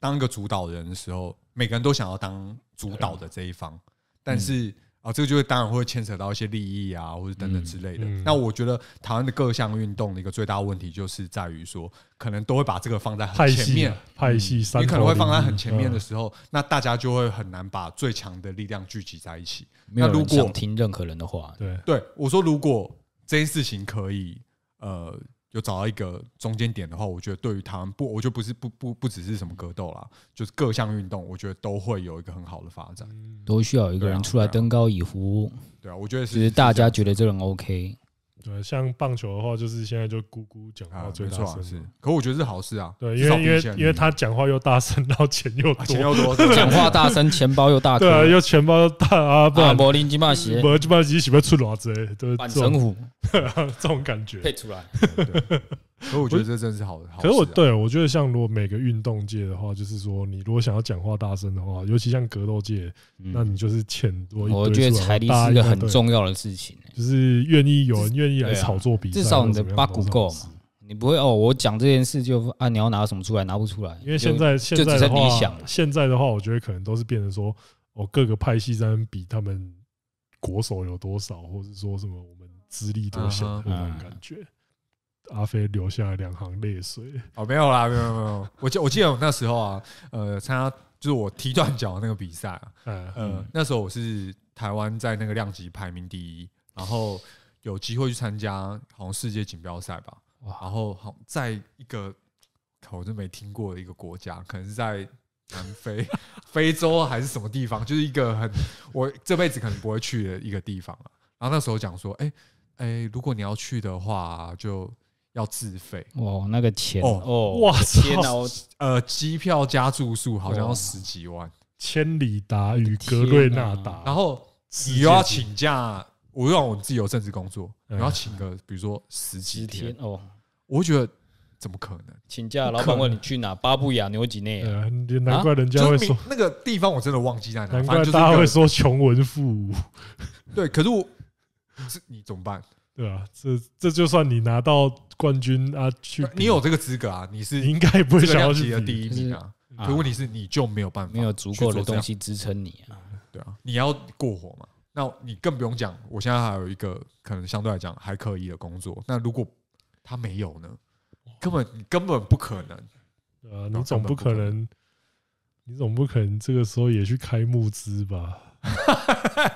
当一个主导人的时候，每个人都想要当主导的这一方，但是啊，这个就会当然会牵扯到一些利益啊，或者等等之类的。那我觉得台湾的各项运动的一个最大问题，就是在于说，可能都会把这个放在很前面派系，你可能会放在很前面的时候，那大家就会很难把最强的力量聚集在一起。没有想听任何人的话，对，对，我说如果。这件事情可以，呃，有找到一个中间点的话，我觉得对于他们不，我就不是不不不只是什么格斗啦，就是各项运动，我觉得都会有一个很好的发展，都需要一个人出来登高一呼。对啊，我觉得是大家觉得这人 OK。对，像棒球的话，就是现在就咕咕讲话最大声，是。可我觉得是好事啊，对，因为因为因为他讲话又大声，[laughs] 然后钱又多，钱又多，[laughs] 讲话大声，钱包又大，对，啊，又钱包又大啊，对。柏林金马鞋，柏林金马鞋喜欢出哪子，对，板神虎 [laughs] 这种感觉配出来。所 [laughs] 以我觉得这真是好。可是我对我觉得，像如果每个运动界的话，就是说，你如果想要讲话大声的话，尤其像格斗界，那你就是钱多。我觉得财力是一个很重要的事情，就是愿意有人愿意来炒作比赛。至少你的 bug 够嘛，你不会哦。我讲这件事就啊，你要拿什么出来，拿不出来。因为现在现在的话，现在的话，我觉得可能都是变成说，哦，各个派系在比他们国手有多少，或者说什么我们资历多小那种感觉。阿飞流下了两行泪水。哦，没有啦，没有没有，我记我记得我那时候啊，呃，参加就是我踢断脚那个比赛，嗯嗯，那时候我是台湾在那个量级排名第一，然后有机会去参加好像世界锦标赛吧，然后好在一个我都没听过的一个国家，可能是在南非 [laughs] 非洲还是什么地方，就是一个很我这辈子可能不会去的一个地方啊。然后那时候讲说，哎哎，如果你要去的话，就要自费哦，那个钱哦，天哪！呃，机票加住宿好像要十几万，千里达与格瑞纳达，然后又要请假。我让我自己有正式工作，你要请个，比如说十几天哦。我觉得怎么可能请假？老板问你去哪？巴布亚、纽几内亚。[laughs] 难怪人家会说那个地方我真的忘记在哪。难怪大家会说穷文富。武。对，可是我是你怎么办？对啊，这这就算你拿到冠军啊，去你有这个资格啊，你是应该不会想要去争第一名啊。可问题是，你就没有办法，没有足够的东西支撑你啊。对啊，你要过火嘛？那你更不用讲，我现在还有一个可能相对来讲还可以的工作。那如果他没有呢？根本根本不可能。啊，你总不可能，你总不可能这个时候也去开募资吧？哈哈哈哈哈！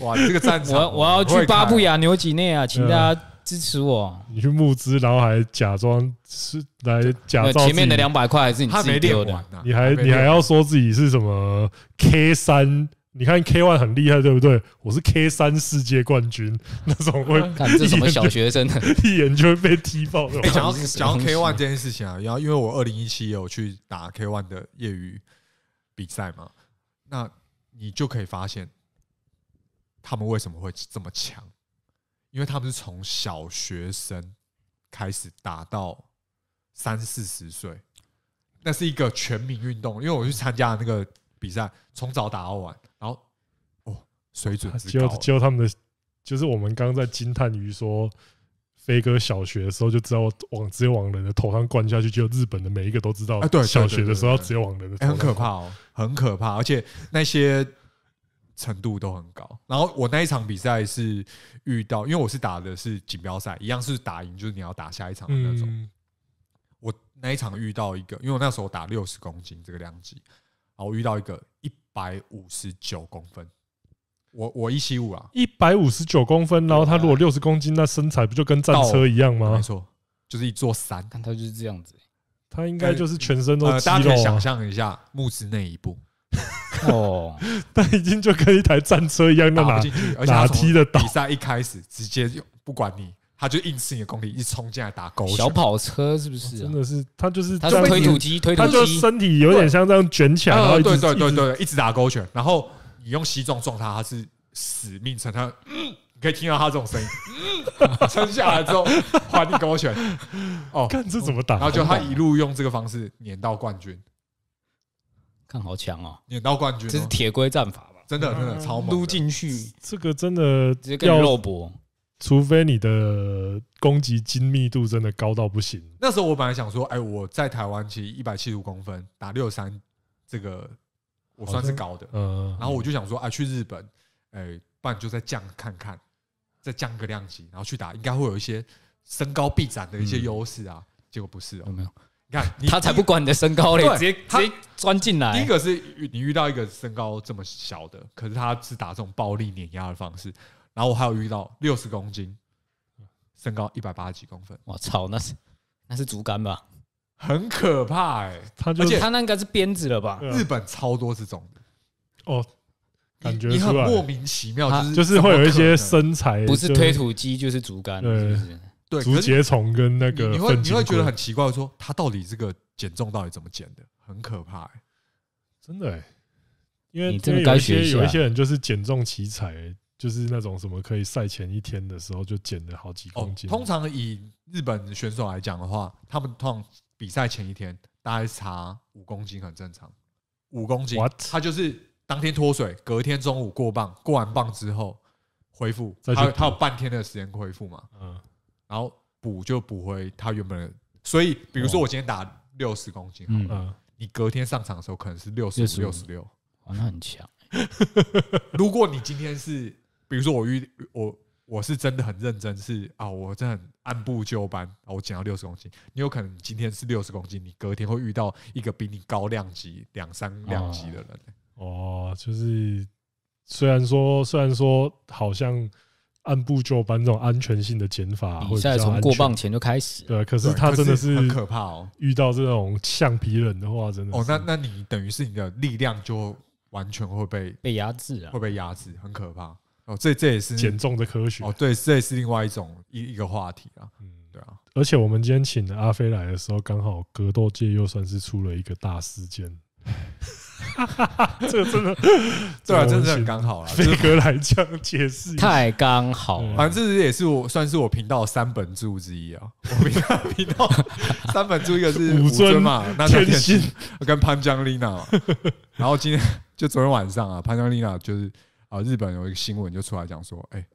哇，这个站我我要去巴布亚牛几内亚，请大家支持我。你去募资，然后还假装是来假造前面的两百块，是你自己丢的？你还你还要说自己是什么 K 三？你看 K one 很厉害，对不对？我是 K 三世界冠军那种会，[laughs] 这什么小学生 [laughs] 一眼就会被踢爆。讲到讲到 K one 这件事情啊，然后因为我二零一七有去打 K one 的业余比赛嘛。那你就可以发现，他们为什么会这么强？因为他们是从小学生开始打到三四十岁，那是一个全民运动。因为我去参加那个比赛，从早打到晚，然后哦，水准之高，就他们的，就是我们刚刚在惊叹于说。飞哥小学的时候就知道往直接往人的头上灌下去，就日本的每一个都知道。对，小学的时候要职业网人，很可怕，哦，很可怕，而且那些程度都很高。然后我那一场比赛是遇到，因为我是打的是锦标赛，一样是打赢就是你要打下一场的那种。我那一场遇到一个，因为我那时候打六十公斤这个量级，然后遇到一个一百五十九公分。我我一七五啊，一百五十九公分，然后他如果六十公斤，那身材不就跟战车一样吗？没错，就是一座山，看他就是这样子。他应该就是全身都肌肉。大家可以想象一下木之那一步 [laughs] 哦，他 [laughs] 已经就跟一台战车一样，那么进去的打。比赛一开始，直接就不管你，他就硬吃你的功力，一冲进来打勾拳。小跑车是不是？真的是他就是，他推土机推土机，他就身体有点像这样卷起来，然后对对对对，一直打勾拳，然后。你用西装撞他，他是死命撑他，你可以听到他这种声音，撑下来之后还你给我选哦，这怎么打？然后就他一路用这个方式碾到冠军，看好强哦，碾到冠军，这是铁龟战法吧？真的，真的超猛，撸进去，这个真的直接跟肉搏，除非你的攻击精密度真的高到不行。那时候我本来想说，哎，我在台湾其实一百七十五公分，打六三这个。我算是高的，然后我就想说，哎，去日本，哎，不然就再降看看，再降个量级，然后去打，应该会有一些身高臂展的一些优势啊。结果不是哦，没有，你看他才不管你的身高嘞，直接直接钻进来。第一个是你遇到一个身高这么小的，可是他是打这种暴力碾压的方式，然后我还有遇到六十公斤，身高一百八十几公分，我操，那是那是竹竿吧？很可怕哎，他而且他那个是鞭子了吧？日本超多这种的哦，感觉你很莫名其妙，就是就是会有一些身材，不是推土机就是竹竿，对对，竹节虫跟那个你会你会觉得很奇怪，说他到底这个减重到底怎么减的？很可怕，真的，因为因为有些有一些人就是减重奇才，就是那种什么可以赛前一天的时候就减了好几公斤。通常以日本选手来讲的话，他们通常。比赛前一天，大概差五公斤很正常。五公斤，他就是当天脱水，隔天中午过磅，过完磅之后恢复，他他有半天的时间恢复嘛？嗯，然后补就补回他原本的。所以，比如说我今天打六十公斤，嗯，你隔天上场的时候可能是六十、六十六，哇，那很强。[laughs] 如果你今天是，比如说我遇我我是真的很认真，是啊，我真。的很按部就班，我减到六十公斤。你有可能今天是六十公斤，你隔天会遇到一个比你高量级、两三量级的人。哦，就是虽然说，虽然说，好像按部就班这种安全性的减法，比在从过磅前就开始。对，可是他真的是很可怕哦。遇到这种橡皮人的话，真的哦，那那你等于是你的力量就完全会被被压制了，会被压制，很可怕。哦，这这也是减重的科学哦，对，这是另外一种一一个话题啊，嗯，对啊。而且我们今天请阿飞来的时候，刚好格斗界又算是出了一个大事件，[laughs] 这个真的 [laughs] 对啊，真的很刚好啊，飞哥来讲解释，太刚好，反正这也是我算是我频道三本柱之一啊。我频道三本柱一个是武尊嘛，那天心跟潘江丽娜，嘛，然后今天就昨天晚上啊，潘江丽娜就是。啊！日本有一个新闻就出来讲说，哎，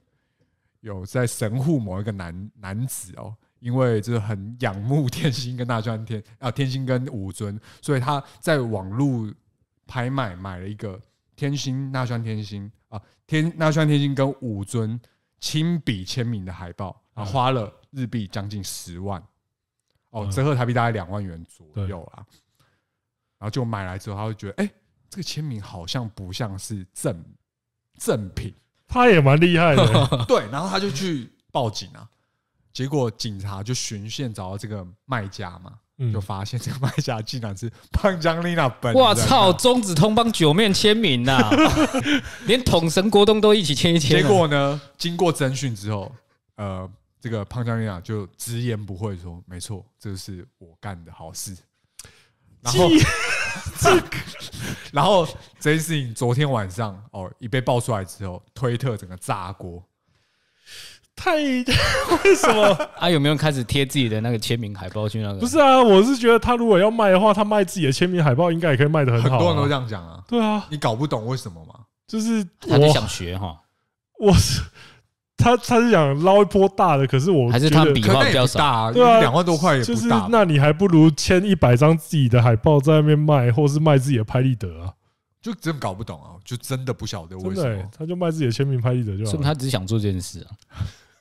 有在神户某一个男男子哦，因为就是很仰慕天心跟大川天啊，天心跟武尊，所以他在网络拍卖买了一个天心那川天心啊，天那川天心跟武尊亲笔签名的海报，啊，花了日币将近十万，哦，折合台币大概两万元左右啦。然后就买来之后，他就觉得，哎，这个签名好像不像是正正品，他也蛮厉害的。[laughs] 对，然后他就去报警啊，结果警察就循线找到这个卖家嘛，就发现这个卖家竟然是胖江丽娜本人。我操，中子通帮九面签名呐，[laughs] 连统神国东都一起签一签。结果呢，经过侦讯之后，呃，这个胖江丽娜就直言不讳说：“没错，这是我干的好事。”然后，[laughs] 然后这件事情昨天晚上哦，一被爆出来之后，推特整个炸锅，太为什么？他 [laughs] 有没有开始贴自己的那个签名海报去那个？不是啊，我是觉得他如果要卖的话，他卖自己的签名海报应该也可以卖的很好。很多人都这样讲啊，对啊，你搞不懂为什么吗？就是他就想学哈，我是。他他是想捞一波大的，可是我还是他比画比较少。对啊，两万多块也不大。就是，那你还不如签一百张自己的海报在外面卖，或是卖自己的拍立得啊？就真搞不懂啊！就真的不晓得为什么，他就卖自己的签名拍立得就好。所以他只想做这件事啊，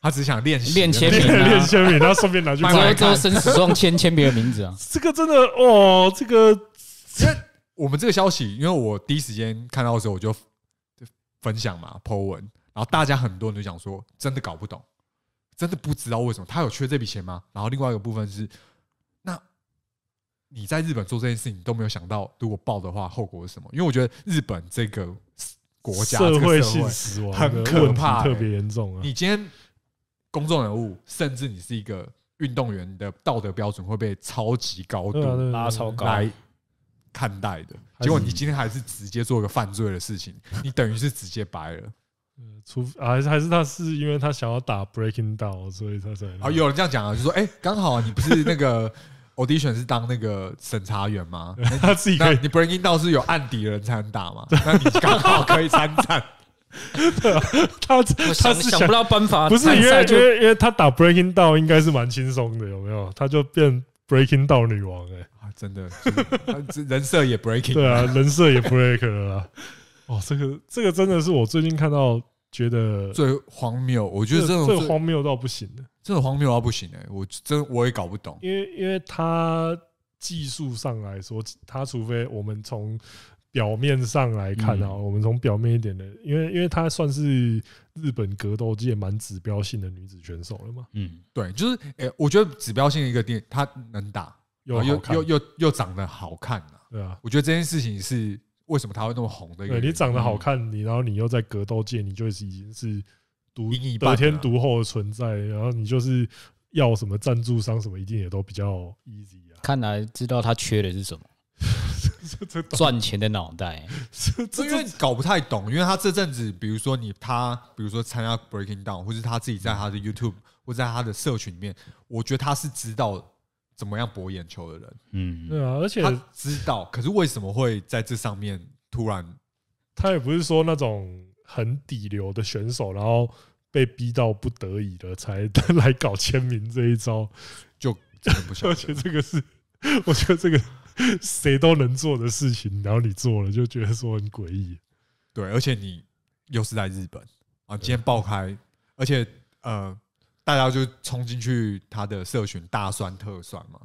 他只想练练签名，[laughs] 练签名，然后顺便拿去卖。卖完之后，生死装签签别人名字啊？[laughs] 这个真的哦，这个我们这个消息，因为我第一时间看到的时候，我就分享嘛，o 文。然后大家很多人都讲说，真的搞不懂，真的不知道为什么他有缺这笔钱吗？然后另外一个部分是，那你在日本做这件事情都没有想到，如果爆的话后果是什么？因为我觉得日本这个国家社会很可怕，特别严重。啊！你今天公众人物，甚至你是一个运动员的道德标准会被超级高度拉超高来看待的，结果你今天还是直接做一个犯罪的事情，你等于是直接白了。除啊，还是还是他是因为他想要打 Breaking Down，所以他才啊，有人这样讲啊，就说哎，刚好你不是那个 [laughs] Audition 是当那个审查员吗？[laughs] 他自己可以，你 Breaking Down 是有案底的人才能打吗？那你刚好可以参战。[laughs] 他他是想不到办法，不是因为因为因为他打 Breaking Down 应该是蛮轻松的，有没有？他就变 Breaking Down 女王哎，啊，真的，人设也 Breaking，对啊，人设也 Break 了。哦，这个这个真的是我最近看到觉得最荒谬。我觉得这种最荒谬到不行的，这种荒谬到不行哎，我真我也搞不懂。因为因为他技术上来说，他除非我们从表面上来看啊，我们从表面一点的，因为因为他算是日本格斗界蛮指标性的女子选手了嘛。嗯，对，就是哎，我觉得指标性的一个点，她能打，又又又又长得好看啊。对啊，我觉得这件事情是。为什么他会那么红的一个？你长得好看，你然后你又在格斗界，你就已经是独得天独厚的存在，然后你就是要什么赞助商什么，一定也都比较 easy 啊。看来知道他缺的是什么，[laughs] 赚钱的脑袋。因为搞不太懂，因为他这阵子，比如说你他，比如说参加 Breaking Down，或是他自己在他的 YouTube 或在他的社群里面，我觉得他是知道。怎么样博眼球的人，嗯，对啊，而且他知道，可是为什么会在这上面突然？他也不是说那种很底流的选手，然后被逼到不得已了才 [laughs] 来搞签名这一招，就而且这个是，我觉得这个谁都能做的事情，然后你做了就觉得说很诡异。对，而且你又是在日本啊，今天爆开，而且呃。大家就冲进去他的社群大算特算嘛，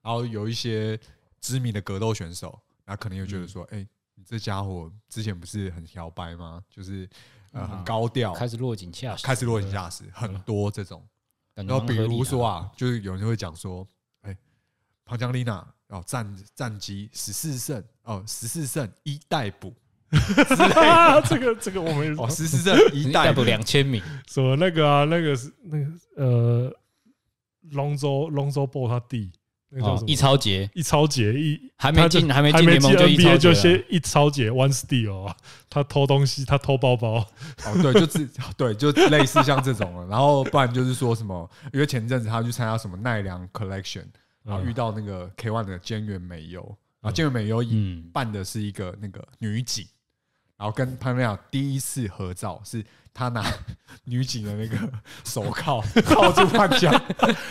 然后有一些知名的格斗选手，那可能又觉得说，哎，你这家伙之前不是很摇摆吗？就是呃很高调，开始落井下，石，开始落井下石，很多这种。然后比如说啊，就是有人就会讲说，哎，庞江丽娜哦，战战绩十四胜哦，十四胜一逮捕。[laughs] 这个这个我们哦，时事这一代不 [laughs] 两千米，什么那个啊，那个是那个呃，龙舟龙舟 b 他弟，那叫什么？一超杰一超杰一还没进还没进联盟就一就先一超杰 One s t e a 哦，他偷东西他偷包包哦，对，就是 [laughs] 对，就类似像这种了。然后不然就是说什么？因为前阵子他去参加什么奈良 Collection，然后遇到那个 K One 的菅原美优，然后菅原美优嗯扮的是一个那个女警。然后跟潘强第一次合照，是他拿女警的那个手铐 [laughs] 铐住潘强，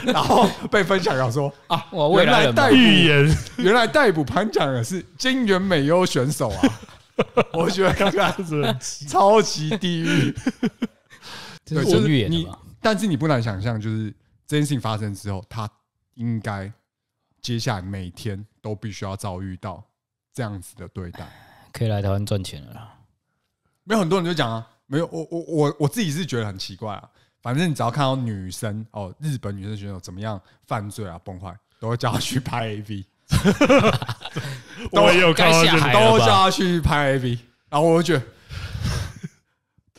然后被分享到说啊，我未来逮言，原来逮捕潘强的是金元美优选手啊，我觉得刚刚是超级地狱，这是真预言但是你不难想象，就是这件事情发生之后，他应该接下来每天都必须要遭遇到这样子的对待，可以来台湾赚钱了。没有很多人就讲啊，没有我我我我自己是觉得很奇怪啊。反正你只要看到女生哦，日本女生选手怎么样犯罪啊、崩坏，都会叫她去拍 A V。都 [laughs] 有看到，都叫她去拍 A V，然后我就觉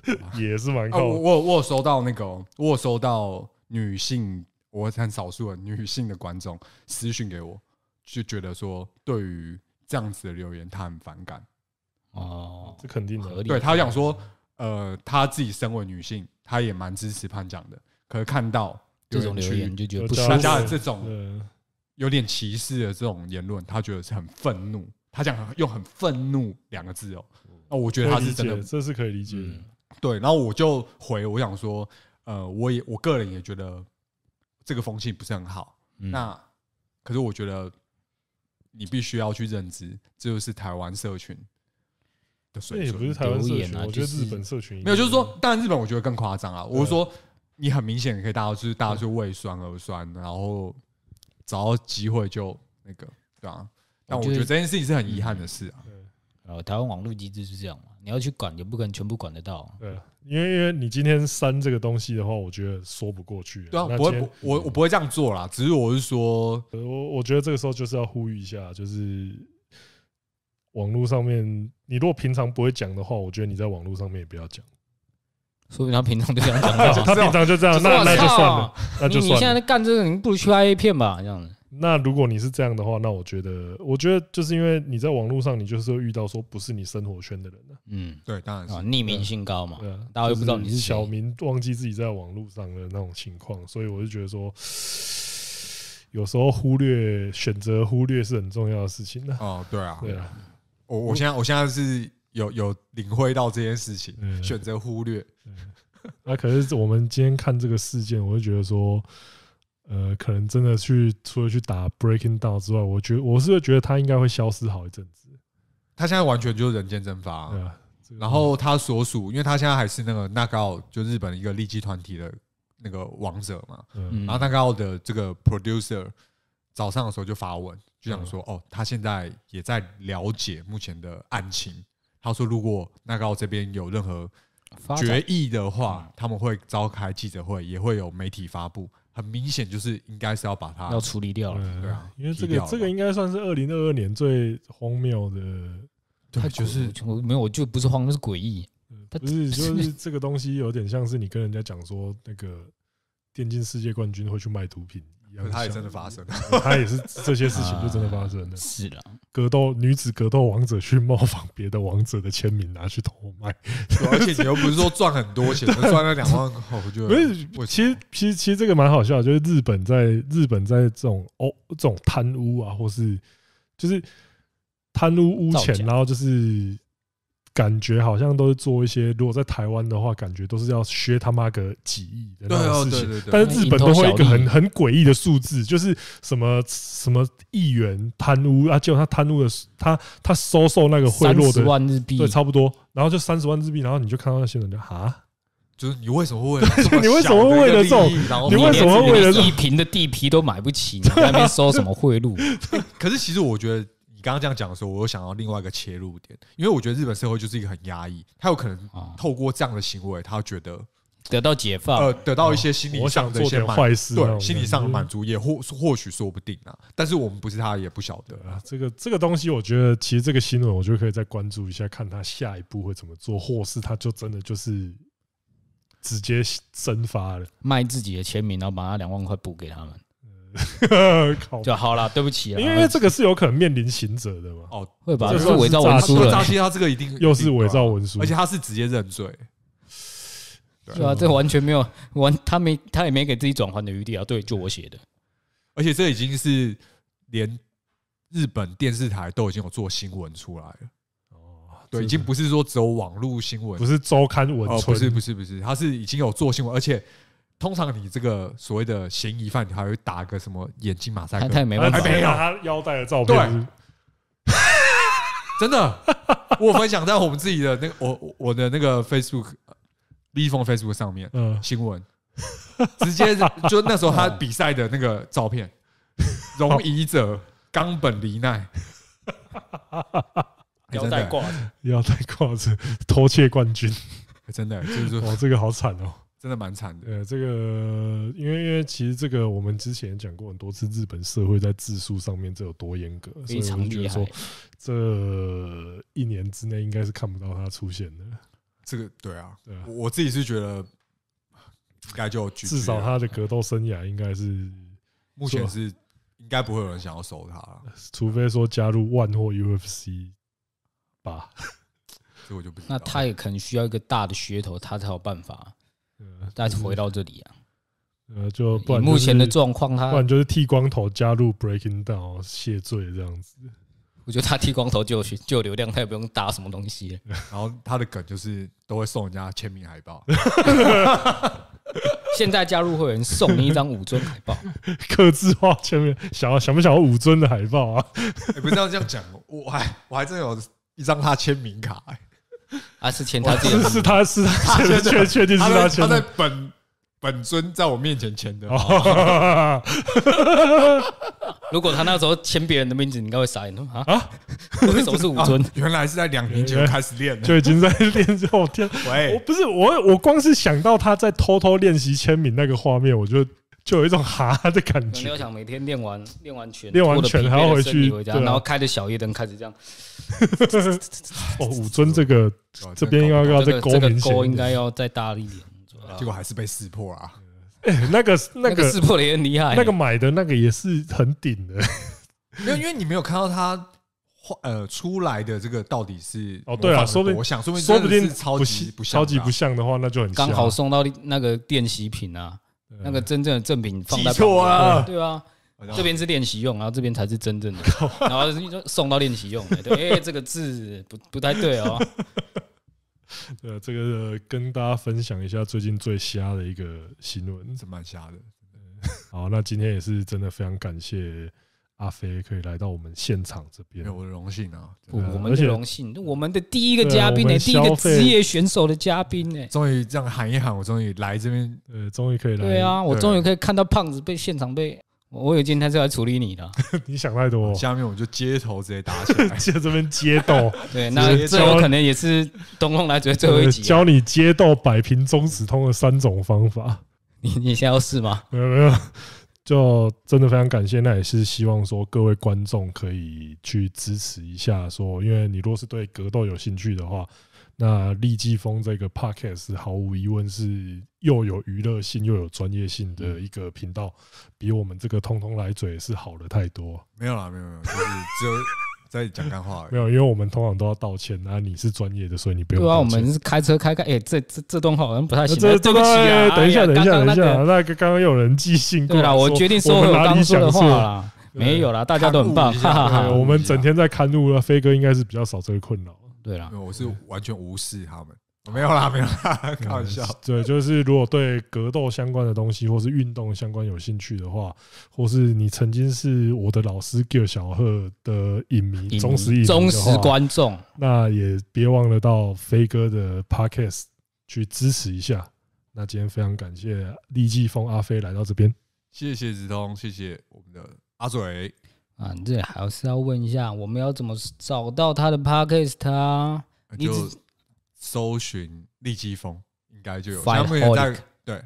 得 [laughs] 也是蛮……我我我收到那个，我有收到女性，我很少数的女性的观众私信给我，就觉得说对于这样子的留言，他很反感。哦，这肯定的。对他讲说，呃，他自己身为女性，他也蛮支持潘长的。可是看到这种留言，就觉得大家的这种有点歧视的这种言论，他觉得是很愤怒。他讲用很愤怒两个字哦。那我觉得他是真的，这是可以理解的。对，然后我就回，我想说，呃，我也我个人也觉得这个风气不是很好。那可是我觉得你必须要去认知，这就是台湾社群。以也不是台湾社群啊，我觉得日本社群没有，就是说，当然日本我觉得更夸张啊。我是说你很明显可以，大家就是大家就胃酸而酸，然后找到机会就那个，对啊。但我觉得这件事情是很遗憾的事啊。呃，台湾网络机制是这样嘛，你要去管，也不可能全部管得到。对，因为因为你今天删这个东西的话，我觉得说不过去。对啊，不会，我我不会这样做啦。只是我是说，我我觉得这个时候就是要呼吁一下，就是。网络上面，你如果平常不会讲的话，我觉得你在网络上面也不要讲。说明他平常就这样讲，[laughs] 他平常就这样，那 [laughs] 那就算了，那就算了。你现在干这个，你不如去拍 A 片吧，这样。那如果你是这样的话，那我觉得，我觉得就是因为你在网络上，你就是会遇到说不是你生活圈的人嗯，对，当然是匿名性高嘛，大家又不知道你是小明，忘记自己在网络上的那种情况，所以我就觉得说，[sighs] 有时候忽略选择忽略是很重要的事情的。哦，对啊，对啊。我我现在我现在是有有领会到这件事情，选择忽略。那可是我们今天看这个事件，我就觉得说，呃，可能真的去除了去打 breaking down 之外，我觉我是觉得他应该会消失好一阵子。他现在完全就是人间蒸发。然后他所属，因为他现在还是那个那高，就日本一个利基团体的那个王者嘛。嗯。然后那高的这个 producer。早上的时候就发文，就想说哦，他现在也在了解目前的案情。他说，如果那高这边有任何决议的话，他们会召开记者会，也会有媒体发布。很明显，就是应该是要把它要处理掉了，对啊，因为这个这个应该算是二零二二年最荒谬的。他就是没有，我就不是荒谬，是诡异。他不是，就是 [laughs] 这个东西有点像是你跟人家讲说，那个电竞世界冠军会去卖毒品。可能他也真的发生了，[laughs] 他也是这些事情就真的发生了。是啦，格斗女子格斗王者去冒仿别的王者的签名拿去偷卖，[laughs] 而且你又不是说赚很多钱，[laughs] 赚了两万块我就。不我其实其实其实这个蛮好笑，就是日本在日本在这种哦这种贪污啊，或是就是贪污污钱，然后就是。感觉好像都是做一些，如果在台湾的话，感觉都是要削他妈个几亿的那种事情。但是日本都会一个很很诡异的数字，就是什么什么议员贪污啊，果他贪污的，他他收受那个贿赂的，三十万日币，对，差不多。然后就三十万日币，然后你就看到那些人就哈。就是你为什么会？[laughs] 你为什么会为了这种？你为什么为了一平的地皮都买不起？你那边收什么贿赂？[laughs] 可是其实我觉得。刚刚这样讲的时候，我想到另外一个切入点，因为我觉得日本社会就是一个很压抑，他有可能透过这样的行为，他觉得得到解放，呃，得到一些心理想的一些坏事，对，心理上的满足也或或许说不定啊。但是我们不是他，也不晓得啊。这个这个东西，我觉得其实这个新闻，我觉得可以再关注一下，看他下一步会怎么做，或是他就真的就是直接蒸发了，卖自己的签名，然后把他两万块补给他们。[laughs] 就好了，对不起。因为这个是有可能面临刑责的嘛。哦，会吧？这是伪造文书，他这个一定又是伪造文书，而且他是直接认罪，对啊，这完全没有完，他没他也没给自己转还的余地啊。对，就我写的，而且这已经是连日本电视台都已经有做新闻出来了。哦，对，已经不是说只有网络新闻，不是周刊文哦，不是不是不是，他是已经有做新闻，而且。通常你这个所谓的嫌疑犯，你还会打个什么眼镜马赛克？他也没办法，没有他腰带的照片。对，真的，我分享在我们自己的那个我我的那个 Facebook，立峰 Facebook 上面，嗯，新闻，直接就那时候他比赛的那个照片，容疑者冈本离奈，腰带挂，着，腰带挂着，偷窃冠军，真的就是哇，这个好惨哦。真的蛮惨的。呃，这个因为因为其实这个我们之前讲过很多次，日本社会在字数上面这有多严格，所以觉得说这一年之内应该是看不到他出现的。这个对啊，对啊，我自己是觉得该就至少他的格斗生涯应该是目前是应该不会有人想要收他了，除非说加入万或 UFC 吧。[laughs] 这我就不那他也可能需要一个大的噱头，他才有办法。嗯，再回到这里啊，呃，就不然目前的状况，他不然就是剃光头加入 Breaking Down 谢罪这样子。我觉得他剃光头就就流量他也不用搭什么东西。然后他的梗就是都会送人家签名海报。现在加入会员送你一张五尊海报，[laughs] 刻字画签名，想要想不想要五尊的海报啊？也不知道这样讲，我哎，我还真有一张他签名卡 [laughs] 啊！是签他，的，是他是他确确定是他签，他在本本尊在我面前签的。[laughs] 如果他那时候签别人的名字，你应该会傻眼啊！吗？啊，都 [laughs] 是五尊，原来是在两年前开始练，就已经在练。我天，我不是我，我光是想到他在偷偷练习签名那个画面，我就。就有一种哈的感觉。你要想每天练完练完拳，练完拳还要回去回家，然后开着小夜灯开始这样。[laughs] 哦，武尊这个这边要要这个这个勾应该要再大力一点。[laughs] 结果还是被识破了。那个那个识破也很厉害。那个买的那个也是很顶的。没有，因为你没有看到它画呃出来的这个到底是哦对啊，说不定我想说超说不定超级不像的话，那就很刚好送到那个练习品啊。那个真正的正品放在旁边，对啊，这边是练习用，然后这边才是真正的，[laughs] 然后送到练习用。对，哎，这个字不不太对哦。呃，[laughs] 这个跟大家分享一下最近最瞎的一个新闻，是蛮瞎的。[laughs] 好，那今天也是真的非常感谢。阿飞可以来到我们现场这边，我的荣幸啊！我们的荣幸，我们的第一个嘉宾呢，第一个职业选手的嘉宾呢，终于这样喊一喊，我终于来这边，呃，终于可以来。对啊，我终于可以看到胖子被现场被，我有今天是来处理你的。[laughs] 你想太多，下面我们就街头直接打起来，在 [laughs] 这边街道。[laughs] 对，那最后可能也是东东来，最后一集教你街道摆平中止通的三种方法。你你现在要试吗？没有，没有。就真的非常感谢，那也是希望说各位观众可以去支持一下，说因为你若是对格斗有兴趣的话，那利基风这个 podcast 毫无疑问是又有娱乐性又有专业性的一个频道，比我们这个通通来嘴是好的太多。没有啦，没有没有，就是只有。在讲干话，[laughs] 没有，因为我们通常都要道歉。那你是专业的，所以你不用。对啊，我们是开车开开，哎，这这这段话好像不太行。对不起啊，等一下，等一下，等一下，那个刚刚有人记性。对啦，我决定说我刚说的话啦。没有啦，大家都很棒，哈哈哈。我们整天在看路了，飞哥应该是比较少这个困扰。对啦，我是完全无视他们。[laughs] 没有啦，没有啦，[laughs] 玩笑。对，就是如果对格斗相关的东西，或是运动相关有兴趣的话，或是你曾经是我的老师 g i l 小贺的影迷、忠实忠实观众，那也别忘了到飞哥的 Parkes 去支持一下。那今天非常感谢利济峰、阿飞来到这边，谢谢子通，谢谢我们的阿嘴啊。这里还是要问一下，我们要怎么找到他的 Parkes 啊？你就。搜寻利基风，应该就有。目前在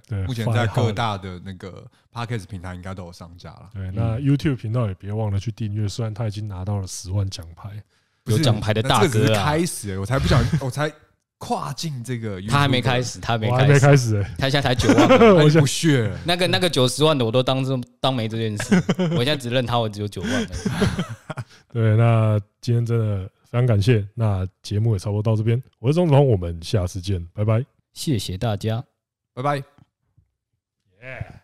对目前在各大的那个 Parkes 平台应该都有上架了。对，那 YouTube 频道也别忘了去订阅。虽然他已经拿到了十万奖牌，有奖牌的大哥啊，开始，我才不想，[laughs] 我才跨境这个，他还没开始，他没，还没开始，他现在才九万，[laughs] 我吐血那个那个九十万的，我都当成当没这件事。我现在只认他，我只有九万。[laughs] 对，那今天真的。非常感谢，那节目也差不多到这边。我是钟子宏，我们下次见，拜拜。谢谢大家，拜拜。